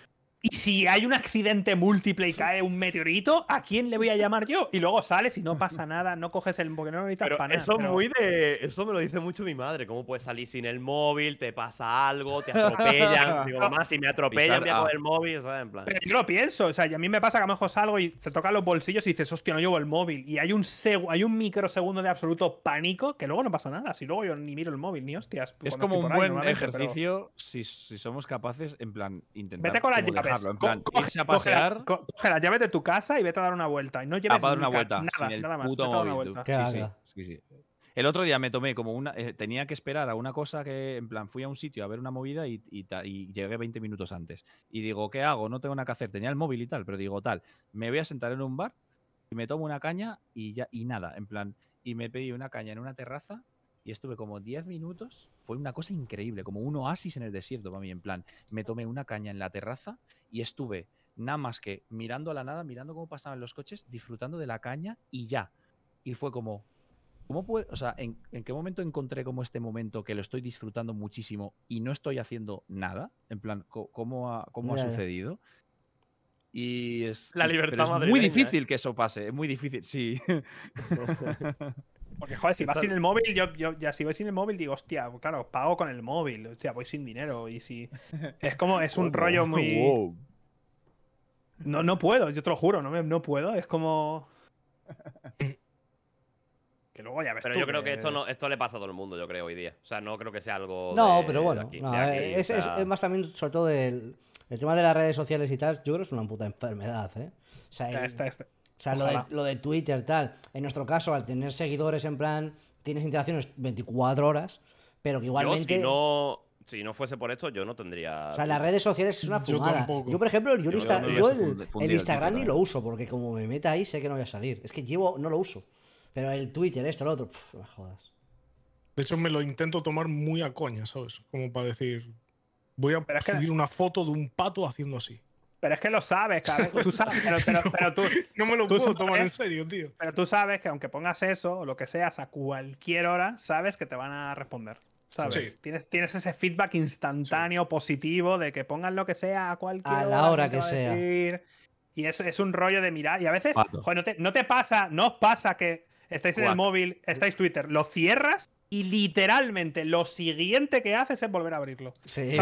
y si hay un accidente múltiple y cae un meteorito, ¿a quién le voy a llamar yo? Y luego sales y no pasa (laughs) nada, no coges el. Porque no necesitas pero Eso, muy de, eso me lo dice mucho mi madre. ¿Cómo puedes salir sin el móvil? ¿Te pasa algo? ¿Te (laughs) atropellan? Digo, mamá, si me atropellan, voy a el móvil. ¿sabes? Pero yo lo pienso. O sea, a mí me pasa que a lo mejor salgo y se tocan los bolsillos y dices, hostia, no llevo el móvil. Y hay un, hay un microsegundo de absoluto pánico que luego no pasa nada. Si luego yo ni miro el móvil, ni hostias. Es como un buen ejercicio si, si, somos capaces, en plan, intentar. Vete con la en plan, irse a pasear. Coge, de tu casa y vete a dar una vuelta. Y no lleves a dar una vuelta. Nada, más. el otro día me tomé como una. Eh, tenía que esperar a una cosa que, en plan, fui a un sitio a ver una movida y, llegué 20 minutos antes. Y digo, ¿qué hago? No tengo nada que hacer. Tenía el móvil y tal, pero digo, tal, me voy a sentar en un bar y me tomo una caña y ya, y nada. En plan, y me pedí una caña en una terraza y estuve como 10 minutos. Fue una cosa increíble, como un oasis en el desierto para mí. En plan, me tomé una caña en la terraza y estuve nada más que mirando a la nada, mirando cómo pasaban los coches, disfrutando de la caña y ya. Y fue como, ¿Cómo puede, o sea, ¿en, qué momento encontré como este momento que lo estoy disfrutando muchísimo y no estoy haciendo nada? En plan, ¿cómo ha, cómo ha sucedido? Y es, la libertad es muy ¿eh? difícil que eso pase, es muy difícil, sí. (laughs) Porque, joder, si vas sin el móvil, yo, ya si voy sin el móvil, digo, hostia, claro, pago con el móvil, hostia, voy sin dinero. Y si. Es como, es un rollo muy. No, no puedo, yo te lo juro, no, no puedo. Es como. (laughs) Que luego ya ves pero yo creo que, esto no, esto le pasa a todo el mundo, yo creo, hoy día. O sea, no creo que sea algo. No, pero bueno. Eh, es, más también, sobre todo, el, tema de las redes sociales y tal. Yo creo que es una puta enfermedad, ¿eh? O sea, o sea, lo de, lo de, Twitter, tal. En nuestro caso, al tener seguidores, en plan, tienes interacciones 24 horas, pero que igualmente. si no. Si no fuese por esto, yo no tendría. O sea, las redes sociales es una fumada. Yo, por ejemplo, yo, el, Instagram ni lo ¿eh? uso, porque como me meta ahí, sé que no voy a salir. Es que llevo, no lo uso. Pero el Twitter, esto, lo otro, pff, me jodas. De hecho, me lo intento tomar muy a coña, ¿sabes? Como para decir, voy a subir una foto de un pato haciendo así. Pero es que lo sabes, cabrón. Tú sabes, (laughs) pero, tú. me lo en serio, tío. Pero tú sabes que aunque pongas eso o lo que seas a cualquier hora, sabes que te van a responder. ¿Sabes? Tienes, tienes ese feedback instantáneo, positivo, de que pongas lo que sea a cualquier hora. A la hora, que, sea. Y eso es un rollo de mirar. Y a veces, no, te, pasa, no os pasa que estáis en el móvil, estáis Twitter, lo cierras y literalmente lo siguiente que haces es volver a abrirlo. Sí,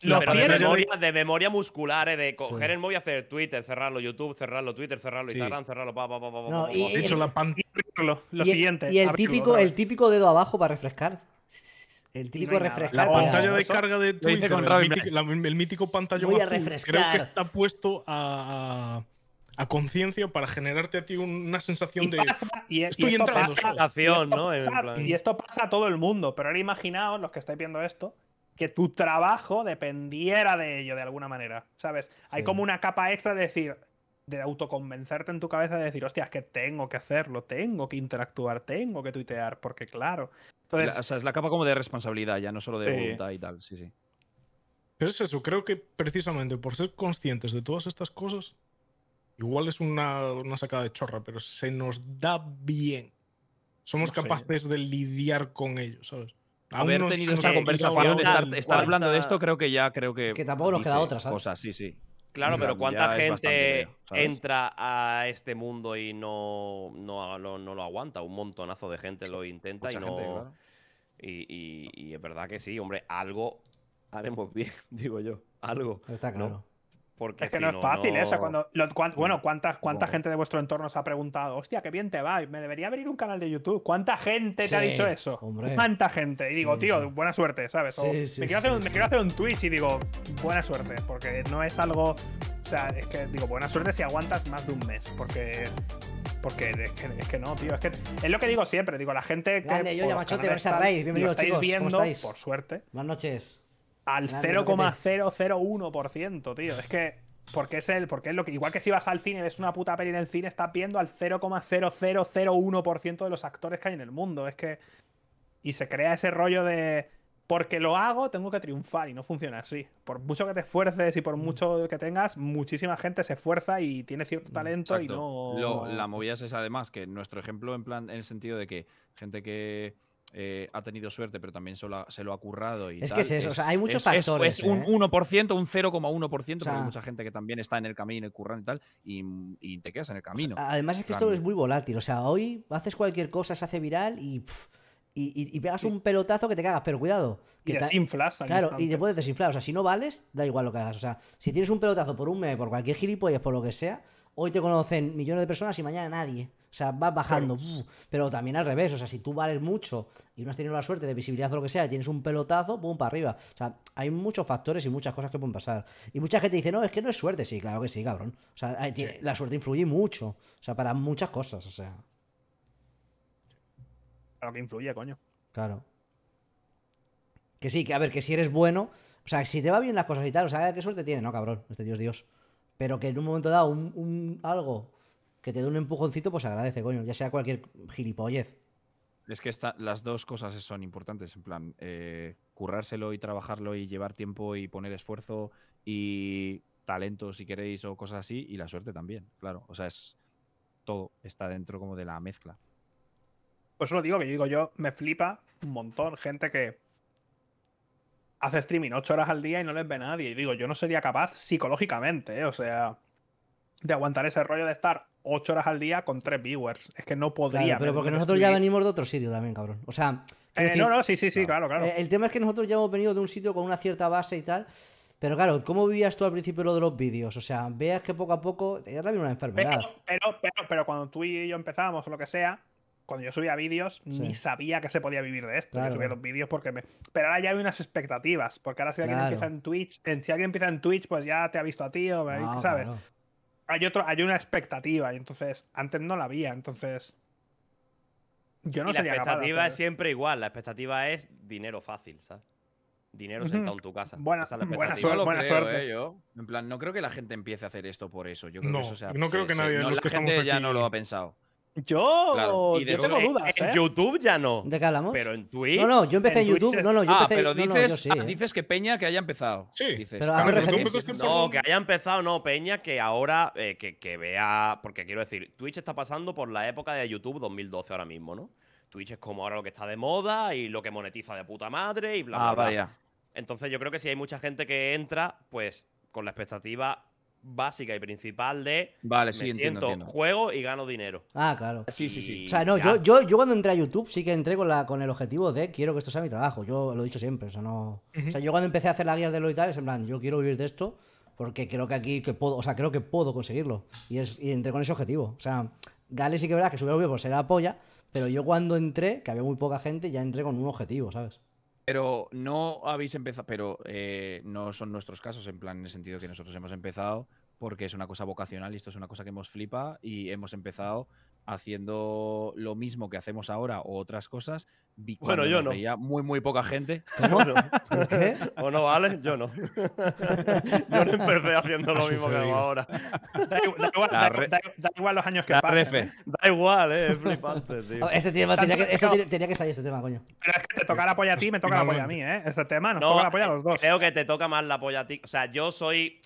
de, memoria, muscular, eh, de coger el móvil y hacer Twitter, cerrarlo, YouTube, cerrarlo, Twitter, cerrarlo, Instagram, cerrarlo, pa, pa, pa, pa, De hecho, la lo, siguiente. Y el típico, el típico dedo abajo para refrescar. El típico refrescar. La pantalla de carga de Twitter, el mítico, pantalla el creo que está puesto a a conciencia para generarte a ti una sensación de e-, estoy entrando. Pasa, ¿no? y esto pasa a todo el mundo, pero ahora imaginaos, los que estáis viendo esto, que tu trabajo dependiera de ello de alguna manera, ¿sabes? Hay como una capa extra de decir, de autoconvencerte en tu cabeza de decir, hostia, es que tengo que hacerlo, tengo que interactuar, tengo que tuitear, porque claro. Entonces... o sea, es la capa como de responsabilidad, ya no solo de voluntad y tal, sí, sí. Pero es eso, creo que precisamente por ser conscientes de todas estas cosas, igual es una, una sacada de chorra, pero se nos da bien. Somos capaces de lidiar con ello, ¿sabes? haber tenido esta conversación, estar, hablando de esto, creo que ya creo que. Que tampoco nos queda otra, ¿sabes? Cosas, sí, sí. Claro, pero ¿cuánta gente entra a este mundo y no, no, lo aguanta? Un montonazo de gente lo intenta y no. y, y, es verdad que sí, hombre, algo haremos bien, (laughs) digo yo. Algo. Está claro es que no, es fácil eso. Cuando, bueno, ¿cuántas, mm. ¿cuánta gente de vuestro entorno os ha preguntado, hostia, qué bien te va? Me debería abrir un canal de YouTube. ¿Cuánta gente te ha dicho eso? ¿Cuánta gente? Y digo, tío, buena suerte, ¿sabes? me, quiero hacer un, me Twitch y digo, buena suerte, porque no es algo. O sea, es que digo, buena suerte si aguantas más de un mes, porque porque es que, no, tío. Es lo que digo siempre. Digo, la gente que. yo, ya machote, estáis, Bienvenido, chicos, viendo, estáis? por suerte. Buenas noches. Al 0,001%, tío. Es que. Porque es él, porque es lo que. Igual que si vas al cine y ves una puta peli en el cine, estás viendo al 0,0001% de los actores que hay en el mundo. Es que. Y se crea ese rollo de. Porque lo hago, tengo que triunfar y no funciona así. Por mucho que te esfuerces y por mm. mucho que tengas, muchísima gente se esfuerza y tiene cierto mm, talento y no. la movida es además, que nuestro ejemplo, en plan, en el sentido de que gente que eh, ha tenido suerte, pero también se lo ha, se lo ha currado. Y es que es hay muchos factores. Es, un 1%, ¿eh? un 0,1%, porque hay mucha gente que también está en el camino y curran y tal, y, te quedas en el camino. además es que esto es muy volátil, o sea, hoy haces cualquier cosa, se hace viral y... y, pegas un pelotazo que te cagas, pero cuidado. Que te desinflas. claro, y te puedes desinflar. O sea, si no vales, da igual lo que hagas. O sea, si tienes un pelotazo por un mes, por cualquier gilipollas, por lo que sea, hoy te conocen millones de personas y mañana nadie. O sea, vas bajando. Pero también al revés. O sea, si tú vales mucho y no has tenido la suerte de visibilidad o lo que sea, tienes un pelotazo, pum, para arriba. O sea, hay muchos factores y muchas cosas que pueden pasar. Y mucha gente dice, no, es que no es suerte. Sí, claro que sí, cabrón. O sea, la suerte influye mucho. O sea, para muchas cosas. O sea. para lo que influye, coño. Claro. Que sí, que a ver, que si eres bueno. O sea, si te va bien las cosas y tal, o sea, qué suerte tiene, no, cabrón. Este Dios, Dios pero que en un momento dado un, algo que te dé un empujoncito, pues agradece, coño, ya sea cualquier gilipollez. Es que las dos cosas son importantes, en plan, eh, currárselo y trabajarlo y llevar tiempo y poner esfuerzo y talento, si queréis, o cosas así, y la suerte también, claro. O sea, es todo está dentro como de la mezcla. Pues solo lo digo, que yo digo yo, me flipa un montón gente que hace streaming ocho horas al día y no les ve nadie. Y digo, yo no sería capaz psicológicamente, ¿eh? o sea, de aguantar ese rollo de estar ocho horas al día con tres viewers. Es que no podría. pero porque nosotros ya venimos de otro sitio también, cabrón. O sea. Eh, no, no, sí, sí, sí, claro, claro. Eh, el tema es que nosotros ya hemos venido de un sitio con una cierta base y tal. Pero claro, ¿cómo vivías tú al principio lo de los vídeos? O sea, veas que poco a poco. ya también una enfermedad. Pero, pero, pero, pero cuando tú y yo empezamos o lo que sea, cuando yo subía vídeos, ni sabía que se podía vivir de esto. subía los vídeos porque me. Pero ahora ya hay unas expectativas. Porque ahora si alguien empieza en Twitch, si alguien empieza en Twitch, pues ya te ha visto a ti, o ¿sabes? Hay otro, hay una expectativa, y entonces, antes no la había, entonces. Yo no sé La expectativa es siempre igual, la expectativa es dinero fácil, ¿sabes? dinero sentado en tu casa. Buena, buena, suerte, buena suerte. ¿eh? En plan, no creo que la gente empiece a hacer esto por eso. Yo creo no, que sea, no creo que nadie de los que estamos ya no lo ha pensado. Yo yo tengo dudas. En, ¿eh? YouTube ya no. ¿De qué hablamos? Pero en Twitch. No, no, yo empecé en, YouTube. No, no, yo ah, pero dices, ah, ¿eh? dices que Peña que haya empezado. Sí. Dices. Pero que... no, este que haya empezado, no, Peña, que ahora eh, que, vea. Porque quiero decir, Twitch está pasando por la época de YouTube 2012 ahora mismo, ¿no? Twitch es como ahora lo que está de moda y lo que monetiza de puta madre y bla, ah, bla, bla. Vaya. Entonces yo creo que si hay mucha gente que entra, pues con la expectativa básica y principal de vale, sí, me siento, juego y gano dinero. Ah, claro. Sí, sí, sí. O sea, no, yo, yo, cuando entré a YouTube sí que entré con, la, con el objetivo de quiero que esto sea mi trabajo. Yo lo he dicho siempre. O sea, no. sea, yo cuando empecé a hacer la guías de lo y tal, es en plan, yo quiero vivir de esto porque creo que aquí que puedo, o sea, creo que puedo conseguirlo. Y, es, entré con ese objetivo. O sea, Gale sí que verdad que sube obvio por ser la polla, pero yo cuando entré, que había muy poca gente, ya entré con un objetivo, ¿sabes? Pero no habéis empezado, pero eh, no son nuestros casos, en plan, en el sentido que nosotros hemos empezado porque es una cosa vocacional y esto es una cosa que hemos flipa y hemos empezado haciendo lo mismo que hacemos ahora o otras cosas, bueno, yo no. muy, muy poca gente. ¿Cómo? (laughs) ¿Qué? (laughs) ¿O no, vale? Yo no. (laughs) yo no empecé haciendo lo mismo que hago ahora. Da igual, los años que la ¿eh? Da igual, eh, es flipante, tío. Este tema este tenía que, salir, este tema, coño. Pero es que te toca la polla a ti, me toca la polla a mí, ¿eh? Este tema nos no, toca la polla a los dos. Creo que te toca más la polla a ti. O sea, yo soy...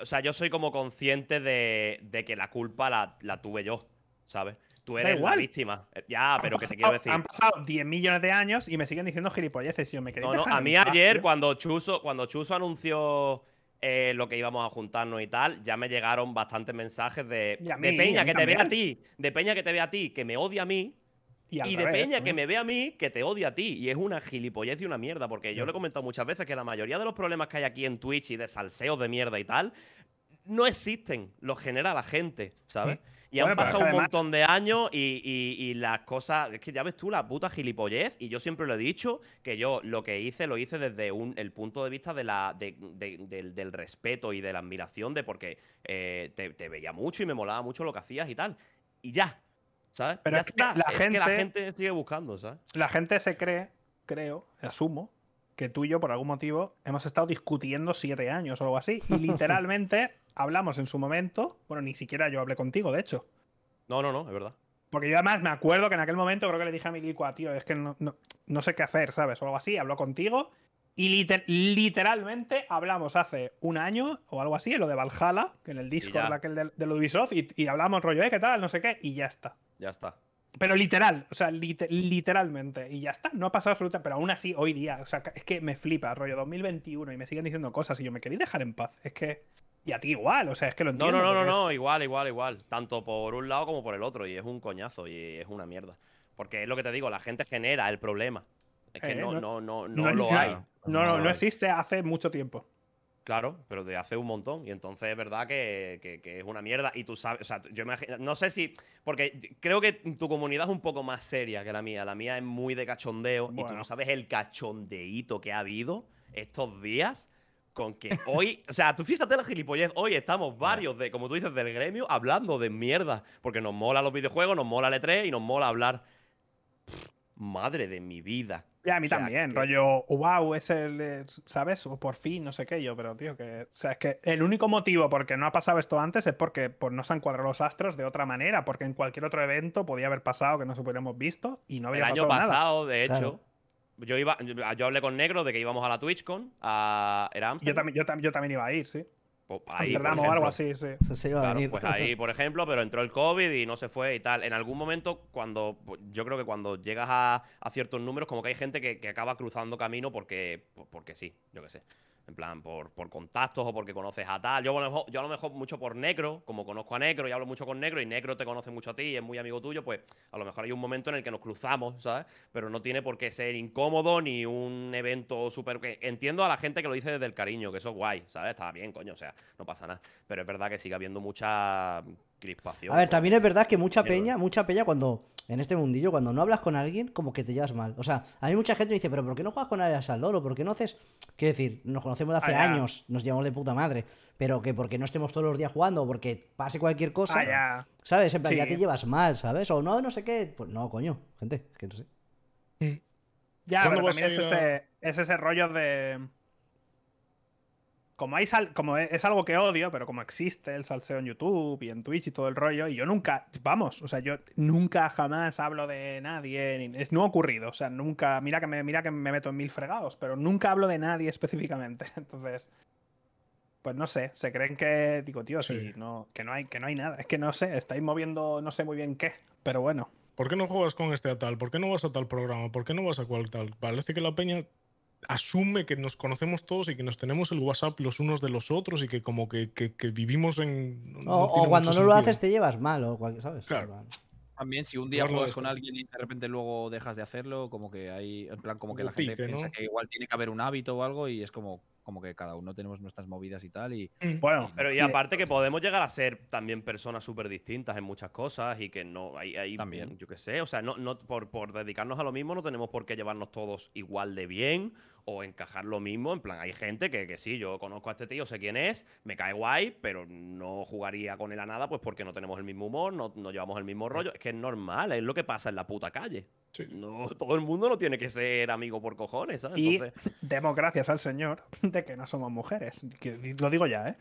O sea, yo soy como consciente de, que la culpa la tuve yo. ¿sabes? Tú eres igual. víctima. Eh, ya, pero que te quiero decir. Han pasado 10 millones de años y me siguen diciendo gilipolleces. me no, a mí ayer, cuando Chuso, cuando Chuso anunció eh, lo que íbamos a juntarnos y tal, ya me llegaron bastantes mensajes de, de Peña que te ve a ti, de Peña que te ve a ti, que me odia a mí. Y, de Peña que me ve a mí, que te odia a ti. Y es una gilipollez y una mierda, porque yo le he comentado muchas veces que la mayoría de los problemas que hay aquí en Twitch y de salseos de mierda y tal, no existen, los genera la gente, ¿sabes? Y han pasado un montón de años y, las cosas. Es que ya ves tú la puta gilipollez. Y yo siempre lo he dicho que yo lo que hice, lo hice desde el punto de vista de la, del, respeto y de la admiración, de porque eh, te, veía mucho y me molaba mucho lo que hacías y tal. Y ya. ¿Sabes? Pero la, gente, que la gente sigue buscando, ¿sabes? La gente se cree, creo, asumo, que tú y yo, por algún motivo, hemos estado discutiendo siete años o algo así. Y (laughs) literalmente hablamos en su momento, bueno, ni siquiera yo hablé contigo, de hecho. No, no, no, es verdad. Porque yo además me acuerdo que en aquel momento creo que le dije a Miliqua, tío, es que no, sé qué hacer, ¿sabes? O algo así, habló contigo y literalmente hablamos hace un año o algo así, en lo de Valhalla, que en el Discord aquel de, de, Ubisoft, y, y, hablamos rollo, ¿eh? ¿Qué tal? No sé qué, y ya está. Ya está. Pero literal, o sea, literalmente, y ya está, no ha pasado absolutamente, pero aún así hoy día, o sea, es que me flipa, rollo 2021, y me siguen diciendo cosas y yo me quería dejar en paz, es que... Y a ti igual, o sea, es que lo entiendo. No, no, no, no, igual, igual, igual. Tanto por un lado como por el otro. Y es un coñazo y es una mierda. Porque es lo que te digo, la gente genera el problema. Es que no, no, lo hay. No, no, no, existe hace mucho tiempo. Claro, pero de hace un montón. Y entonces es verdad que, es una mierda. Y tú sabes, o sea, yo imagino, no sé si, porque creo que tu comunidad es un poco más seria que la mía. La mía es muy de cachondeo. Y tú no sabes el cachondeíto que ha habido estos días con que hoy, o sea, tú fíjate la gilipollez, hoy estamos varios de, como tú dices, del gremio hablando de mierda, porque nos mola los videojuegos, nos mola el E3 y nos mola hablar. madre de mi vida. ya a mí también, rollo, wow, es el, ¿sabes? por fin, no sé qué yo, pero tío, que, o sea, es que el único motivo por que no ha pasado esto antes es porque pues, no se han cuadrado los astros de otra manera, porque en cualquier otro evento podía haber pasado que no se hubiéramos visto y no había el pasado año pasado, de hecho. Yo, iba, ah, yo hablé con Negro de que íbamos a la TwitchCon, a, era Yo también, yo, también, iba a ir, sí. Pues ahí, algo así, Pues ahí, por ejemplo, pero entró el COVID y no se fue y tal. En algún momento, cuando pues, yo creo que cuando llegas a, ciertos números, como que hay gente que, acaba cruzando camino porque, porque sí, yo qué sé. En plan, por, por, contactos o porque conoces a tal. Yo a, lo mejor, yo a lo mejor mucho por negro como conozco a negro y hablo mucho con negro y negro te conoce mucho a ti y es muy amigo tuyo, pues a lo mejor hay un momento en el que nos cruzamos, ¿sabes? Pero no tiene por qué ser incómodo ni un evento súper... Entiendo a la gente que lo dice desde el cariño, que eso es guay, ¿sabes? Está bien, coño, o sea, no pasa nada. Pero es verdad que sigue habiendo mucha a ver, también es verdad que mucha peña, mucha peña cuando en este mundillo, cuando no hablas con alguien, como que te llevas mal. O sea, hay mucha gente me dice, pero ¿por qué no juegas con Arias al loro? ¿Por qué no haces...? Quiero decir, nos conocemos de hace ah, años, nos llevamos de puta madre, pero que porque no estemos todos los días jugando o porque pase cualquier cosa, ah, ¿sabes? En ya te llevas mal, ¿sabes? O no, no sé qué... Pues no, coño, gente, es que no sé. Mm. Ya, pero también ese, es ese rollo de como, e, es, algo que odio, pero como existe el salseo en YouTube y en Twitch y todo el rollo, y yo nunca, vamos, o sea, yo nunca jamás hablo de nadie, es, no ha ocurrido, o sea, nunca, mira que, me, mira que me meto en mil fregados, pero nunca hablo de nadie (laughs) específicamente, entonces, pues no sé, se creen que, digo, tío, sí. no, que, no hay, que no hay nada, es que no sé, estáis moviendo no sé muy bien qué, pero bueno. ¿Por qué no juegas con este a tal? ¿Por qué no vas a tal programa? ¿Por qué no vas a cual tal? Parece que la peña asume que nos conocemos todos y que nos tenemos el WhatsApp los unos de los otros y que como que, vivimos en... o, cuando no lo haces te llevas mal o cualquier, ¿sabes? Claro. También si un día juegas con alguien y de repente luego dejas de hacerlo, como que hay, en plan, como que la gente piensa que igual tiene que haber un hábito o algo y es como, como que cada uno tenemos nuestras movidas y tal. Y, mm. bueno, pero y aparte que podemos llegar a ser también personas súper distintas en muchas cosas y que no, hay, hay también, yo qué sé, o sea, no, no por, por dedicarnos a lo mismo no tenemos por qué llevarnos todos igual de bien o encajar lo mismo. En plan, hay gente que, que sí, yo conozco a este tío, sé quién es, me cae guay, pero no jugaría con él a nada, pues porque no tenemos el mismo humor, no, llevamos el mismo mm. rollo. Es que es normal, es lo que pasa en la puta calle. todo el mundo no tiene que ser amigo por cojones, ¿sabes? Y demos gracias al Señor de que no somos mujeres. lo digo ya, ¿eh?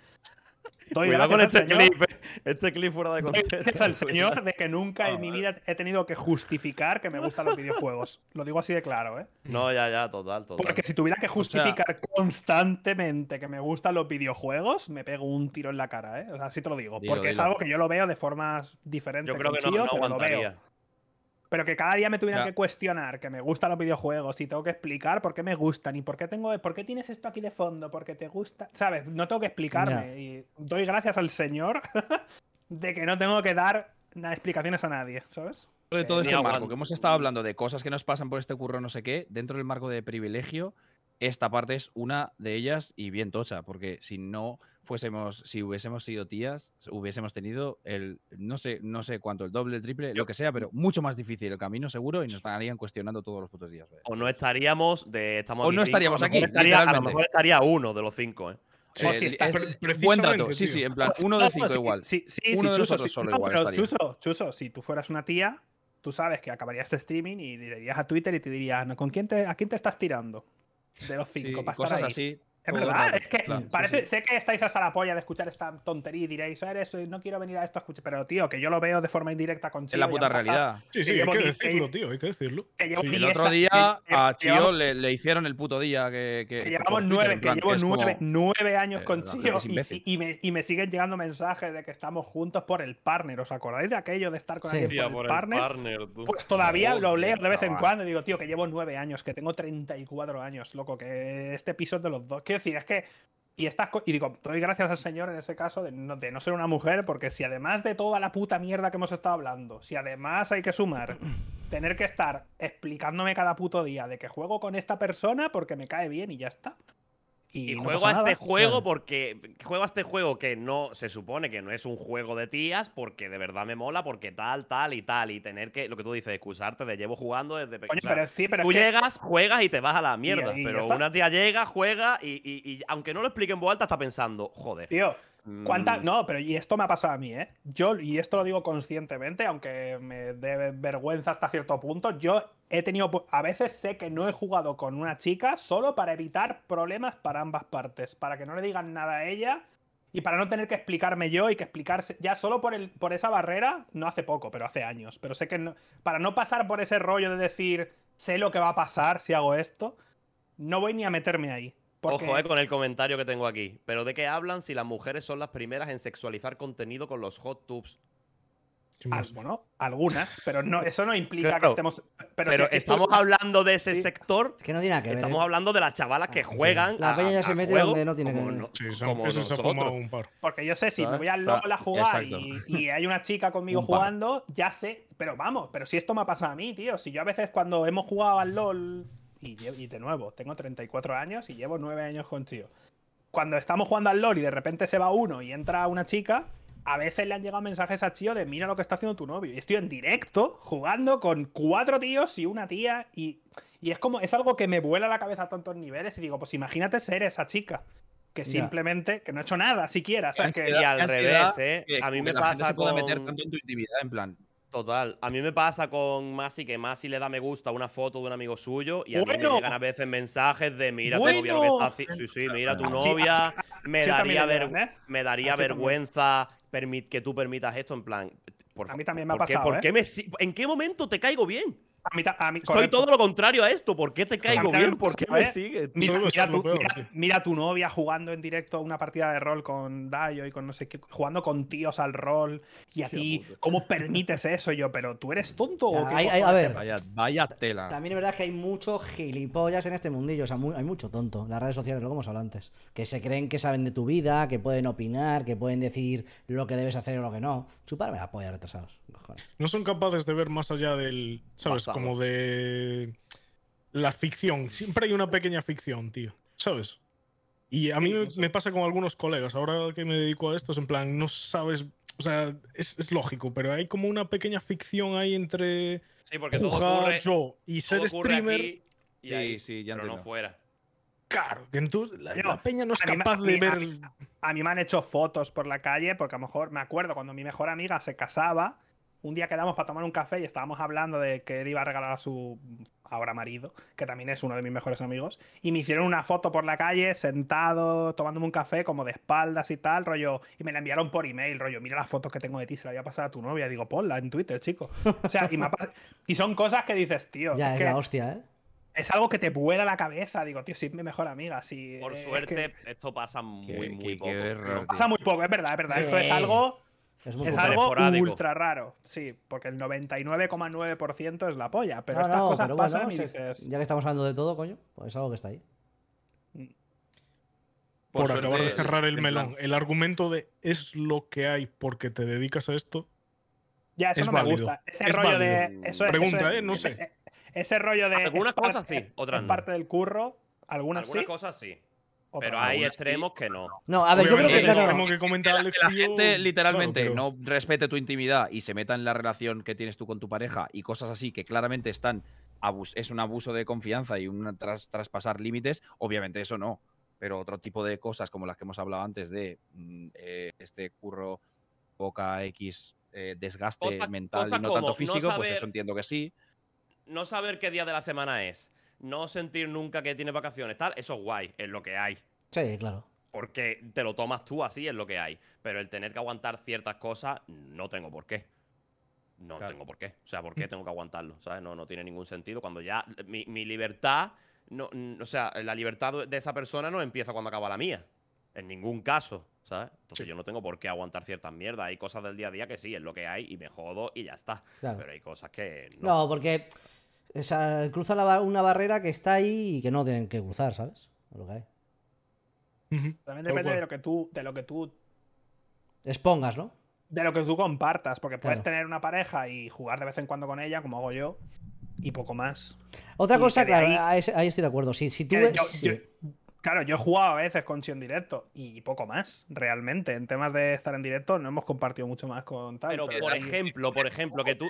Estoy Cuidado con este clip, eh. este clip fuera de contexto. el (laughs) señor de que nunca ah, en mi vida he tenido que justificar que me gustan los videojuegos. Lo digo así de claro, ¿eh? No, ya, ya, total, total. Porque si tuviera que justificar constantemente que me gustan los videojuegos, me pego un tiro en la cara, ¿eh? así te lo digo. porque es algo que yo lo veo de formas diferentes. Yo creo que, no, Lo veo. Pero que cada día me tuvieran que cuestionar que me gustan los videojuegos y tengo que explicar por qué me gustan y por qué tengo, por qué tienes esto aquí de fondo, porque te gusta. ¿Sabes? No tengo que explicarme. Y doy gracias al Señor (laughs) de que no tengo que dar explicaciones a nadie, ¿sabes? todo eh, este marco, que hemos estado hablando de cosas que nos pasan por este curro, no sé qué, dentro del marco de privilegio, esta parte es una de ellas y bien tocha, porque si no fuésemos, si hubiésemos sido tías, hubiésemos tenido el, no sé, no sé cuánto, el doble, el triple, lo que sea, pero mucho más difícil el camino seguro y nos estarían cuestionando todos los putos días. ¿eh? O no estaríamos de, estamos o no estaríamos aquí. a lo mejor estaría uno de los cinco, ¿eh? Sí, sí, está, sí, sí, en plan, uno de cinco igual. Sí, sí, uno sí, de Chuso, si tú fueras una tía, tú sabes que acabarías este streaming y dirías a Twitter y te dirías, ¿no? ¿con quién te, ¿a quién te estás tirando? 0 cinco pas cosas así. Es verdad, es que parece, sé que estáis hasta la polla de escuchar esta tontería y diréis, eres, eh, no quiero venir a esto a escuchar, pero tío, que yo lo veo de forma indirecta con Chio. Es la puta realidad. sí, sí, hay que decirlo, tío, hay que decirlo. El otro día a Chio le, hicieron el puto día que. Que, llevamos nueve, nueve, años eh, con Chio y, me, y, me, siguen llegando mensajes de que estamos juntos por el partner. ¿Os acordáis de aquello de estar con alguien por, el, partner? pues todavía lo leo de vez en cuando y digo, tío, que llevo nueve años, que tengo 34 años, loco, que este episodio de los dos decir, es que. Y, estas y digo, doy gracias al Señor en ese caso de de no ser una mujer, porque si además de toda la puta mierda que hemos estado hablando, si además hay que sumar (clears throat) tener que estar explicándome cada puto día de que juego con esta persona porque me cae bien y ya está. Y, juego a este juego porque. Juego este juego que no. Se supone que no es un juego de tías, porque de verdad me mola, porque tal, tal y tal. Y tener que, lo que tú dices, excusarte de llevo jugando desde pequeño. pero sí, pero. Tú llegas, juegas y te vas a la mierda. pero una tía llega, juega y, aunque no lo explique en voz está pensando, joder. Tío, Mm. No, pero y esto me ha pasado a mí, ¿eh? Yo, y esto lo digo conscientemente, aunque me dé vergüenza hasta cierto punto, yo he tenido. A veces sé que no he jugado con una chica solo para evitar problemas para ambas partes, para que no le digan nada a ella y para no tener que explicarme yo y que explicarse. Ya solo por, el, por esa barrera, no hace poco, pero hace años. Pero sé que no, para no pasar por ese rollo de decir, sé lo que va a pasar si hago esto, no voy ni a meterme ahí. Ojo eh, con el comentario que tengo aquí. Pero ¿de qué hablan si las mujeres son las primeras en sexualizar contenido con los hot tubs? bueno, algunas, pero (laughs) eso no implica que estemos. Pero, estamos hablando de ese sector. que no tiene nada que ver. Estamos ¿eh? hablando de las chavalas que ah, juegan. La peña ya se mete donde no tiene que ver. sí, son, como eso un par. Porque yo sé, si me voy al LOL a jugar y, y, hay una chica conmigo jugando, ya sé. Pero vamos, pero si esto me ha pasado a mí, tío. Si yo a veces cuando hemos jugado al LOL y, de nuevo, tengo 34 años y llevo 9 años con tío. Cuando estamos jugando al LOL y de repente se va uno y entra una chica, a veces le han llegado mensajes a Tío de mira lo que está haciendo tu novio. Y estoy en directo jugando con cuatro tíos y una tía. Y, es como, es algo que me vuela la cabeza a tantos niveles. Y digo, pues imagínate ser esa chica. Que simplemente, que no ha hecho nada siquiera. O sea, que, al revés, ¿eh? a mí me pasa. se meter tanto en tu intimidad, en plan. Total. A mí me pasa con Masi que Masi le da me gusta una foto de un amigo suyo y a mí me llegan a veces mensajes de mira tu novia Sí, sí, mira tu novia. ¿eh? Me daría, vergüenza que tú permitas esto en plan. Por, a mí también me Qué, ¿eh? ¿En qué momento te caigo bien? A todo lo contrario a esto. ¿Por qué te pues caigo bien? ¿Por Mira, tu, novia jugando en directo una partida de rol con Dayo y con no sé qué, jugando con tíos al rol. Y a ti, ¿cómo permites eso? yo, pero tú eres tonto. vaya, tela. También es verdad que hay muchos gilipollas en este mundillo. O sea, hay mucho tonto. Las redes sociales, lo hemos hablado antes. Que se creen que saben de tu vida, que pueden opinar, que pueden decir lo que debes hacer o lo que no. Chuparme la polla, retrasados. No son capaces de ver más allá del. ¿Sabes? Como de la ficción. Siempre hay una pequeña ficción, tío. ¿Sabes? Y a mí me, pasa con algunos colegas. Ahora que me dedico a esto, es en plan, no sabes. O sea, es, es lógico, pero hay como una pequeña ficción ahí entre. Sí, porque todo ocurre, y ser streamer. y ahí, sí, ya pero no fuera. Claro, que entonces la, peña no es capaz de ver. A mí, a mí me han hecho fotos por la calle, porque a lo mejor me acuerdo cuando mi mejor amiga se casaba un día quedamos para tomar un café y estábamos hablando de que él iba a regalar a su ahora marido, que también es uno de mis mejores amigos, y me hicieron una foto por la calle, sentado, tomándome un café, como de espaldas y tal, rollo, y me la enviaron por email, rollo, mira las fotos que tengo de ti, se la voy a pasar a tu novia, digo, ponla en Twitter, chico. O sea, y, son cosas que dices, tío. Ya, es, la hostia, ¿eh? es algo que te vuela la cabeza. Digo, tío, si es mi mejor amiga. Si, Por eh, suerte, esto pasa muy, muy poco. pasa muy poco, es verdad, es verdad. Esto es algo es, algo ultra raro, sí, porque el 99,9% es la polla, pero estas cosas pasan y dices... Ya que estamos hablando de todo, coño, pues es algo que está ahí. Mm. Por, acabar de, cerrar el melón, el argumento de es lo que hay porque te dedicas a esto. Ya, eso no me gusta. Ese rollo de. Pregunta, eh, no sé. Ese rollo de. Algunas cosas sí, otras no. parte del curro. Algunas, cosas sí. Pero hay extremos que no. No, a ver, yo creo que, que, la, gente literalmente no respete tu intimidad y se meta en la relación que tienes tú con tu pareja y cosas así que claramente están es un abuso de confianza y un traspasar límites, obviamente eso no. Pero otro tipo de cosas como las que hemos hablado antes de mm, eh, este curro poca X eh, desgaste mental y no tanto físico, pues eso entiendo que sí. No saber qué día de la semana es no sentir nunca que tienes vacaciones, tal, eso es guay, es lo que hay. Sí, claro. Porque te lo tomas tú así, es lo que hay. Pero el tener que aguantar ciertas cosas, no tengo por qué. No tengo por qué. O sea, ¿por qué tengo que aguantarlo? ¿Sabes? No, no tiene ningún sentido. Cuando ya mi, mi libertad, no, o sea, la libertad de esa persona no empieza cuando acaba la mía. En ningún caso. ¿sabes? Entonces yo no tengo por qué aguantar ciertas mierdas. Hay cosas del día a día que sí, es lo que hay y me jodo y ya está. Claro. Pero hay cosas que no. No, porque Cruza una barrera que está ahí y que no tienen que cruzar, ¿sabes? También depende de lo que tú, de lo que tú expongas, ¿no? De lo que tú compartas, porque puedes tener una pareja y jugar de vez en cuando con ella, como hago yo, y poco más. Otra cosa, claro, ahí... estoy de acuerdo. Si, tú claro, yo he jugado a veces con en directo y poco más, realmente. En temas de estar en directo no hemos compartido mucho más con tal. Pero, por ejemplo, por ejemplo, que tú,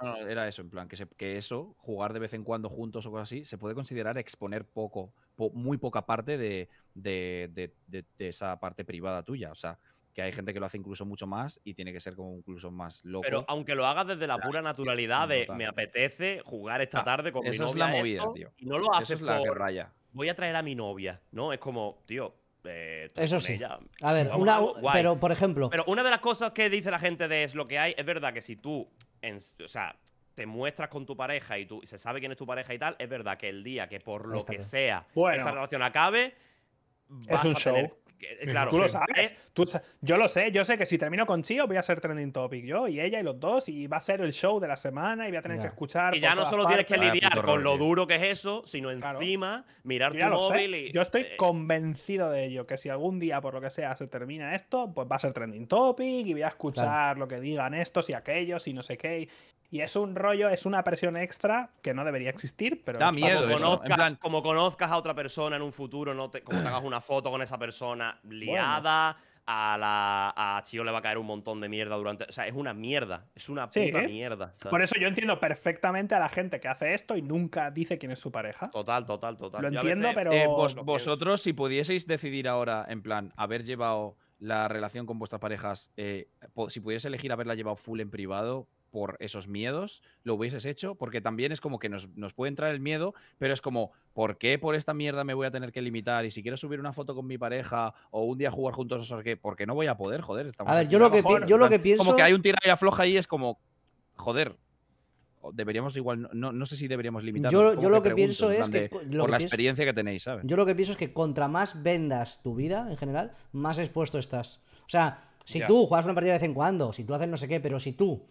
Ah, era eso, en plan, que, que, eso, jugar de vez en cuando juntos o cosas así, se puede considerar exponer poco, muy poca parte de, de, esa parte privada tuya. O sea, que hay gente que lo hace incluso mucho más y tiene que ser como incluso más loco. Pero aunque lo hagas desde la pura naturalidad de me apetece jugar esta ah, tarde con mi novia. Esa es la esto, Y no lo haces es la raya. Voy a traer a mi novia, ¿no? Es como, tío, eh, Eso sí. A ver, una, pero por ejemplo. Pero una de las cosas que dice la gente de es lo que hay, es verdad que si tú, o sea, te muestras con tu pareja y tú se sabe quién es tu pareja y tal, es verdad que el día que por lo que sea esa relación acabe, es un show. Eh, tú lo eh, sabes. Eh, yo lo sé, yo sé que si termino con Chío voy a ser trending topic yo y ella y los dos y va a ser el show de la semana y voy a tener que escuchar. Y ya no solo tienes que ah, lidiar con lo duro que es eso, sino encima mirar tu móvil y... Yo estoy convencido de ello, que si algún día por lo que sea se termina esto, pues va a ser trending topic y voy a escuchar lo que digan estos y aquellos y no sé qué. Y es un rollo, es una presión extra que no debería existir, pero da miedo. Como, conozcas, a otra persona en un futuro, no te, como te hagas una foto con esa persona, liada. A, la, a le va a caer un montón de mierda durante. O sea, es una mierda. Es una puta mierda. Por eso yo entiendo perfectamente a la gente que hace esto y nunca dice quién es su pareja. Total, total, total. Lo entiendo, pero. Eh, vosotros, si pudieseis decidir ahora, en plan, haber llevado la relación con vuestras parejas, eh, si pudiese elegir haberla llevado full en privado, por esos miedos, lo hubieses hecho, porque también es como que nos, puede entrar el miedo, pero es como, ¿por qué por esta mierda me voy a tener que limitar? Y si quiero subir una foto con mi pareja o un día jugar juntos, ¿por qué? Porque no voy a poder, joder. a ver, yo lo, que, pienso... Como que hay un tira y afloja ahí, es como, joder, deberíamos igual, no, sé si deberíamos limitar Yo, lo que pienso es que... por la experiencia que tenéis, ¿sabes? Yo lo que pienso es que contra más vendas tu vida en general, más expuesto estás. O sea, si tú juegas una partida de vez en cuando, si tú haces no sé qué, pero si tú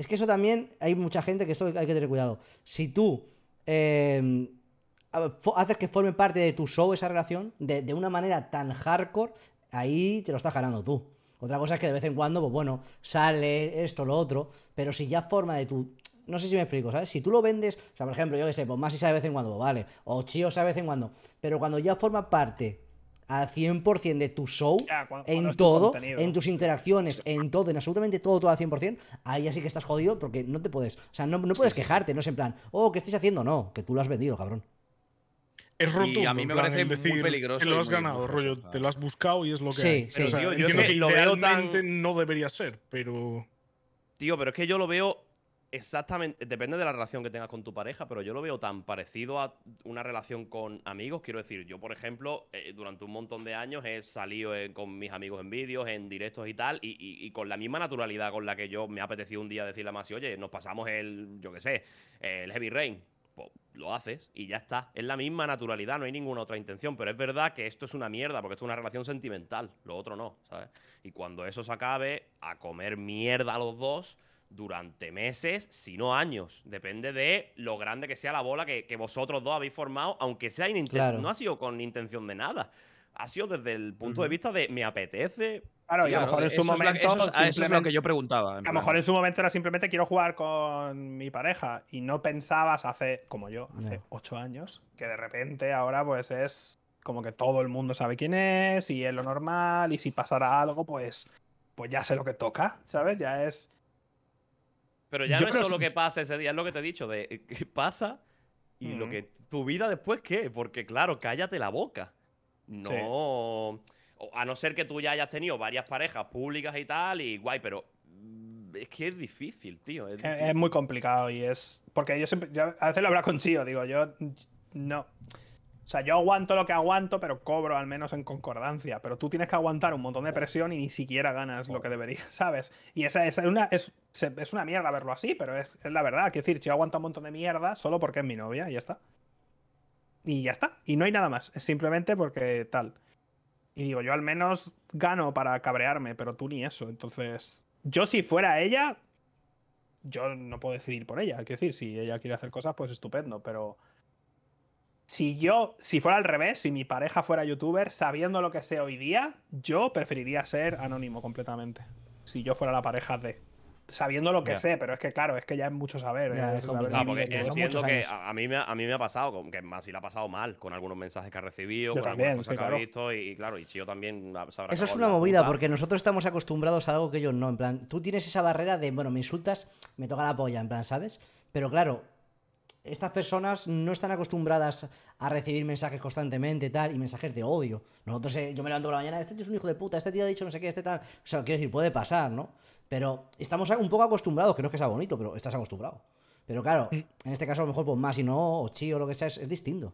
es que eso también hay mucha gente que eso hay que tener cuidado. Si tú em, haces que forme parte de tu show esa relación de, una manera tan hardcore, ahí te lo estás ganando tú. Otra cosa es que de vez en cuando, pues bueno, sale esto, lo otro, pero si ya forma de tu... No sé si me explico, ¿sabes? Si tú lo vendes, o sea, por ejemplo, yo qué sé, pues si sabe de vez en cuando, pues vale, o Chio sabe de vez en cuando, pero cuando ya forma parte al 100% de tu show, en todo, en tus interacciones, en todo, en absolutamente todo, todo al 100%, ahí así que estás jodido porque no te puedes, o sea, no, puedes quejarte, no es en plan, oh, ¿qué estás haciendo? No, que tú lo has vendido, cabrón. Es roto Y a mí me parece muy peligroso. Te lo has ganado, rollo, te lo has buscado y es lo que. Sí, sí. yo no debería ser, pero. Tío, pero es que yo lo veo Exactamente, depende de la relación que tengas con tu pareja, pero yo lo veo tan parecido a una relación con amigos. Quiero decir, yo, por ejemplo, eh, durante un montón de años he salido eh, con mis amigos en vídeos, en directos y tal, y, con la misma naturalidad con la que yo me ha apetecido un día decirle a Masi, oye, nos pasamos el, yo qué sé, el Heavy Rain. Pues lo haces y ya está. Es la misma naturalidad, no hay ninguna otra intención. Pero es verdad que esto es una mierda, porque esto es una relación sentimental, lo otro no, ¿sabes? Y cuando eso se acabe, a comer mierda los dos durante meses, si no años. Depende de lo grande que sea la bola que, que vosotros dos habéis formado, aunque sea claro. no ha sido con intención de nada. Ha sido desde el punto de vista de me apetece. Claro, a lo mejor en su momento. eso, es lo que yo preguntaba. A lo mejor en su momento era simplemente quiero jugar con mi pareja y no pensabas hace, como yo, hace ocho años, que de repente ahora pues es como que todo el mundo sabe quién es y es lo normal y si pasara algo pues, pues ya sé lo que toca, ¿sabes? Ya es pero ya ves no es que... pasa ese día, es lo que te he dicho, de eh, pasa y lo que tu vida después qué, porque claro, cállate la boca. No, a no ser que tú ya hayas tenido varias parejas públicas y tal y guay, pero mm, es que es difícil, tío. Es, muy complicado y es porque yo siempre a veces lo hablo con digo, yo no. O sea, yo aguanto lo que aguanto, pero cobro al menos en concordancia. Pero tú tienes que aguantar un montón de presión y ni siquiera ganas lo que deberías, (laughs) ¿sabes? Y esa, es, una, es, una mierda verlo así, pero es, es la verdad. Quiero decir, yo aguanto un montón de mierda solo porque es mi novia y ya está. Y ya está. Y no hay nada más. Es simplemente porque tal. Y digo, yo al menos gano para cabrearme, pero tú ni eso. Entonces, yo si fuera ella, yo no puedo decidir por ella. Quiero decir, si ella quiere hacer cosas, pues estupendo, pero si yo, si fuera al revés, si mi pareja fuera youtuber, sabiendo lo que sé hoy día, yo preferiría ser anónimo completamente. Si yo fuera la pareja de. Sabiendo lo que sé, pero es que claro, es que ya es mucho saber. que a mí, me, ha, pasado, que más si le ha pasado mal con algunos mensajes que ha recibido, con también, algunas que ha visto, y, claro, y yo también Eso es una movida, porque nosotros estamos acostumbrados a algo que ellos no. En plan, tú tienes esa barrera de, bueno, me insultas, me toca la polla, en plan, ¿sabes? Pero claro, estas personas no están acostumbradas a recibir mensajes constantemente, tal, y mensajes de odio. Nosotros, eh, yo me levanto por la mañana, este tío es un hijo de puta, este tío ha dicho no sé qué, este tal. O sea, quiero decir, puede pasar, ¿no? Pero estamos un poco acostumbrados, que no es que sea bonito, pero estás acostumbrado. Pero claro, mm. en este caso a lo mejor pues más y no, o chi o lo que sea, es, distinto.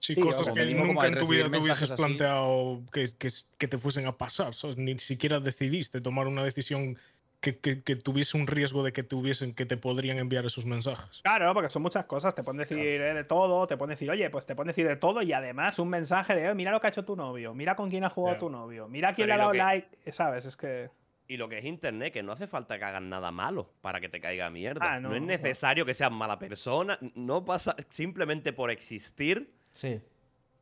Sí, cosas que nunca en tu vida te hubieses planteado que, te fuesen a pasar. Ni siquiera decidiste tomar una decisión que, tuviese un riesgo de que tuviesen que te podrían enviar esos mensajes. Claro, porque son muchas cosas. Te pueden decir eh, de todo, te pueden decir, oye, pues te pueden decir de todo y además un mensaje de, mira lo que ha hecho tu novio, mira con quién ha jugado tu novio, mira quién ha dado like, ¿sabes? Es que. Y lo que es internet, que no hace falta que hagan nada malo para que te caiga mierda. Ah, no, es necesario que seas mala persona, no pasa simplemente por existir. Sí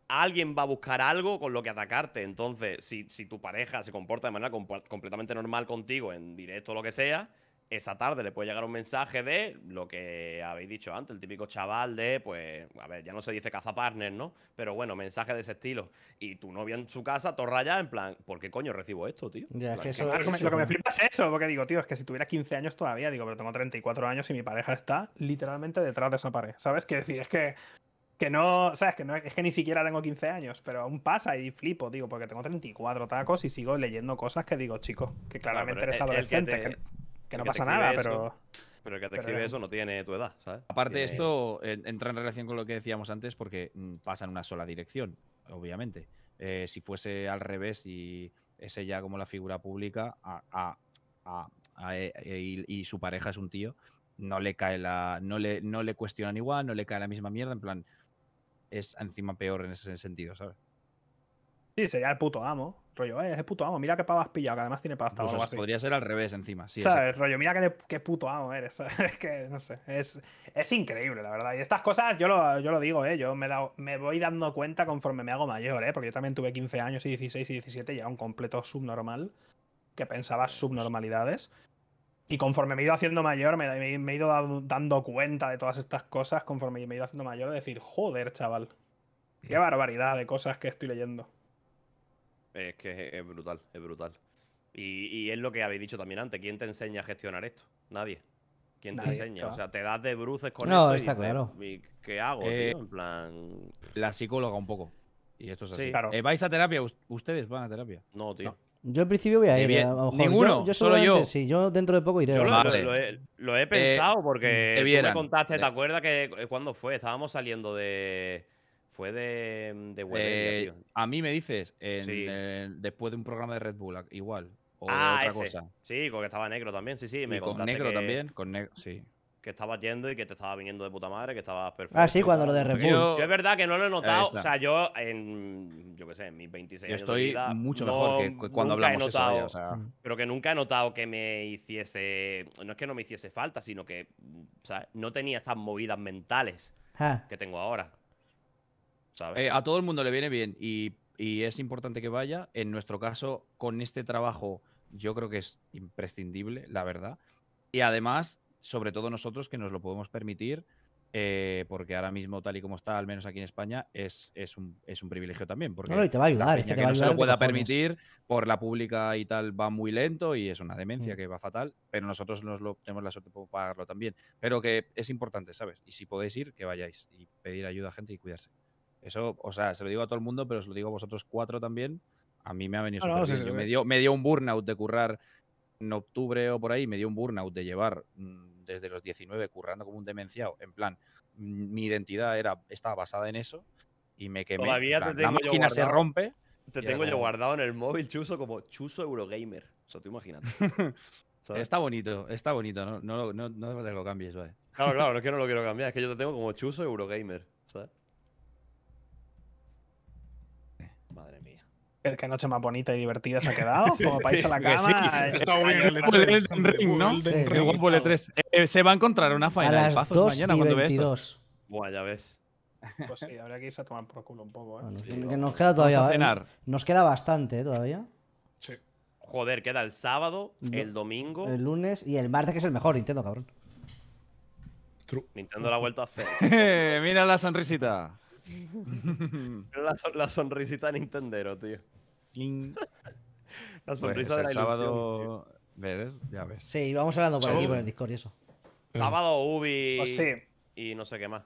alguien va a buscar algo con lo que atacarte. Entonces, si, tu pareja se comporta de manera completamente normal contigo, en directo o lo que sea, esa tarde le puede llegar un mensaje de lo que habéis dicho antes, el típico chaval de, pues, a ver, ya no se dice caza ¿no? Pero bueno, mensaje de ese estilo. Y tu novia en su casa, torra ya, en plan, ¿por qué coño recibo esto, tío? eso, lo que me flipa es eso, porque digo, tío, es que si tuviera 15 años todavía, digo, pero tengo 34 años y mi pareja está literalmente detrás de esa pared, ¿sabes? qué decir, es que que no, ¿sabes? Que no, es que ni siquiera tengo 15 años, pero aún pasa y flipo, digo, porque tengo 34 tacos y sigo leyendo cosas que digo, chicos, que claramente eres adolescente, que, no pasa nada, pero. Pero el que te escribe eso no tiene tu edad, ¿sabes? Aparte, de esto entra en relación con lo que decíamos antes, porque mm, pasa en una sola dirección, obviamente. Eh, si fuese al revés y es ella como la figura pública e, e, y, su pareja es un tío, no le cae la. No le, no le cuestionan igual, no le cae la misma mierda, en plan es encima peor en ese sentido, ¿sabes? Sí, sería el puto amo. Rollo, eh, es el puto amo, mira qué pavas pillado, que además tiene pasta Podría ser al revés encima, sí. ¿Sabes? Rollo, mira qué, puto amo eres. (laughs) es que, no sé, es, increíble, la verdad. Y estas cosas, yo lo, yo lo digo, eh, yo me, me voy dando cuenta conforme me hago mayor, eh, porque yo también tuve 15 años y 16 y 17 y era un completo subnormal que pensaba subnormalidades. Y conforme me he ido haciendo mayor, me, he ido dando cuenta de todas estas cosas, conforme me he ido haciendo mayor, de decir, joder, chaval, qué barbaridad de cosas que estoy leyendo. Es que es brutal, es brutal. Y, es lo que habéis dicho también antes, ¿quién te enseña a gestionar esto? Nadie. ¿Quién te enseña? O sea, te das de bruces con no, está claro. ¿Qué hago, tío? Eh, en plan... La psicóloga un poco. Y esto es así. claro. Eh, ¿Vais a terapia? ¿Ustedes van a terapia? No, tío. Yo en principio voy a ir. A Ninguno, yo, solo yo. Sí, yo dentro de poco iré. lo, he, eh, pensado porque mm, tú me contaste, ¿te acuerdas que eh, cuando fue? Estábamos saliendo de. Fue de, eh, A mí me dices, después de un programa de Red Bull, ah, igual. O ah, otra cosa. Sí, porque estaba negro también, sí, sí. Me contaste con negro también, con negro, sí que estabas yendo y que te estaba viniendo de puta madre, que estabas perfecto. Ah, sí, cuando lo de Red Yo, es verdad que no lo he notado. O sea, yo en, yo qué sé, en mis 26 yo estoy mucho mejor que cuando hablamos he eso. Pero que nunca he notado que me hiciese, no es que no me hiciese falta, sino que o sea, no tenía estas movidas mentales que tengo ahora. ¿sabes? Eh, a todo el mundo le viene bien y, y es importante que vaya. En nuestro caso, con este trabajo, yo creo que es imprescindible, la verdad. Y además, sobre todo nosotros que nos lo podemos permitir, eh, porque ahora mismo, tal y como está, al menos aquí en España, es, es, un, privilegio también. Porque no, y te va a ayudar. Es que, te no se lo pueda permitir, por la pública y tal, va muy lento y es una demencia mm. que va fatal, pero nosotros nos lo, tenemos la suerte de pagarlo también. Pero que es importante, ¿sabes? Y si podéis ir, que vayáis y pedir ayuda a gente y cuidarse. Eso, o sea, se lo digo a todo el mundo, pero se lo digo a vosotros cuatro también. A mí me ha venido Me, dio, me dio un burnout de currar en octubre o por ahí, me dio un burnout de llevar mm, desde los 19 currando como un demenciado, en plan, mi identidad era, estaba basada en eso y me quemé. Todavía te tengo la máquina se rompe. Te tengo yo guardado en el móvil, Chuso, como Chuso Eurogamer. O sea, tú imagínate. (laughs) Está bonito, está bonito, no, no, no, te lo cambies, ¿vale? Claro, claro, no es (laughs) que no lo quiero cambiar, es que yo te tengo como Chuso Eurogamer, ¿sabes? qué noche más bonita y divertida se ha quedado. (laughs) Como país a la cama. Sí, sí. Eh, está bien. El Elden Ring, ¿no? El e 3 eh, eh, se va a encontrar una faena a las de pazos mañana cuando veas. Buah, ya ves. Pues sí, habría que irse a tomar por culo un poco. nos queda todavía. Cenar. Nos queda bastante ¿eh? todavía. Sí. Joder, queda el sábado, el domingo. El lunes y el martes, que es el mejor Nintendo, cabrón. True. Nintendo la ha vuelto a hacer. (laughs) Mira la sonrisita la, la, sonrisita de Nintendero, tío. la pues sonrisa de la Ya ves. Sí, vamos hablando por aquí, por el Discord y eso. Sábado, pues Ubi. sí. Y no sé qué más.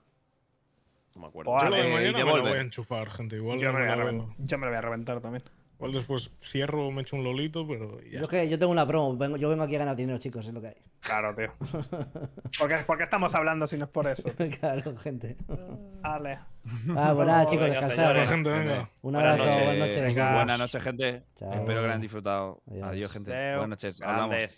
No me acuerdo. Yo, me lo voy a enchufar, gente. Igual yo me lo voy a reventar también después cierro, me echo un lolito, pero. Ya yo, que yo tengo una promo, yo vengo aquí a ganar dinero, chicos, es lo que hay. Claro, tío. (laughs) ¿Por, qué, estamos hablando si no es por eso? (laughs) claro, gente. Vale. Ah, pues nada, chicos, descansar. Un abrazo, buenas noches. Buenas noches, gente. Espero que lo hayan disfrutado. Adiós, gente. Buenas noches. Hablamos.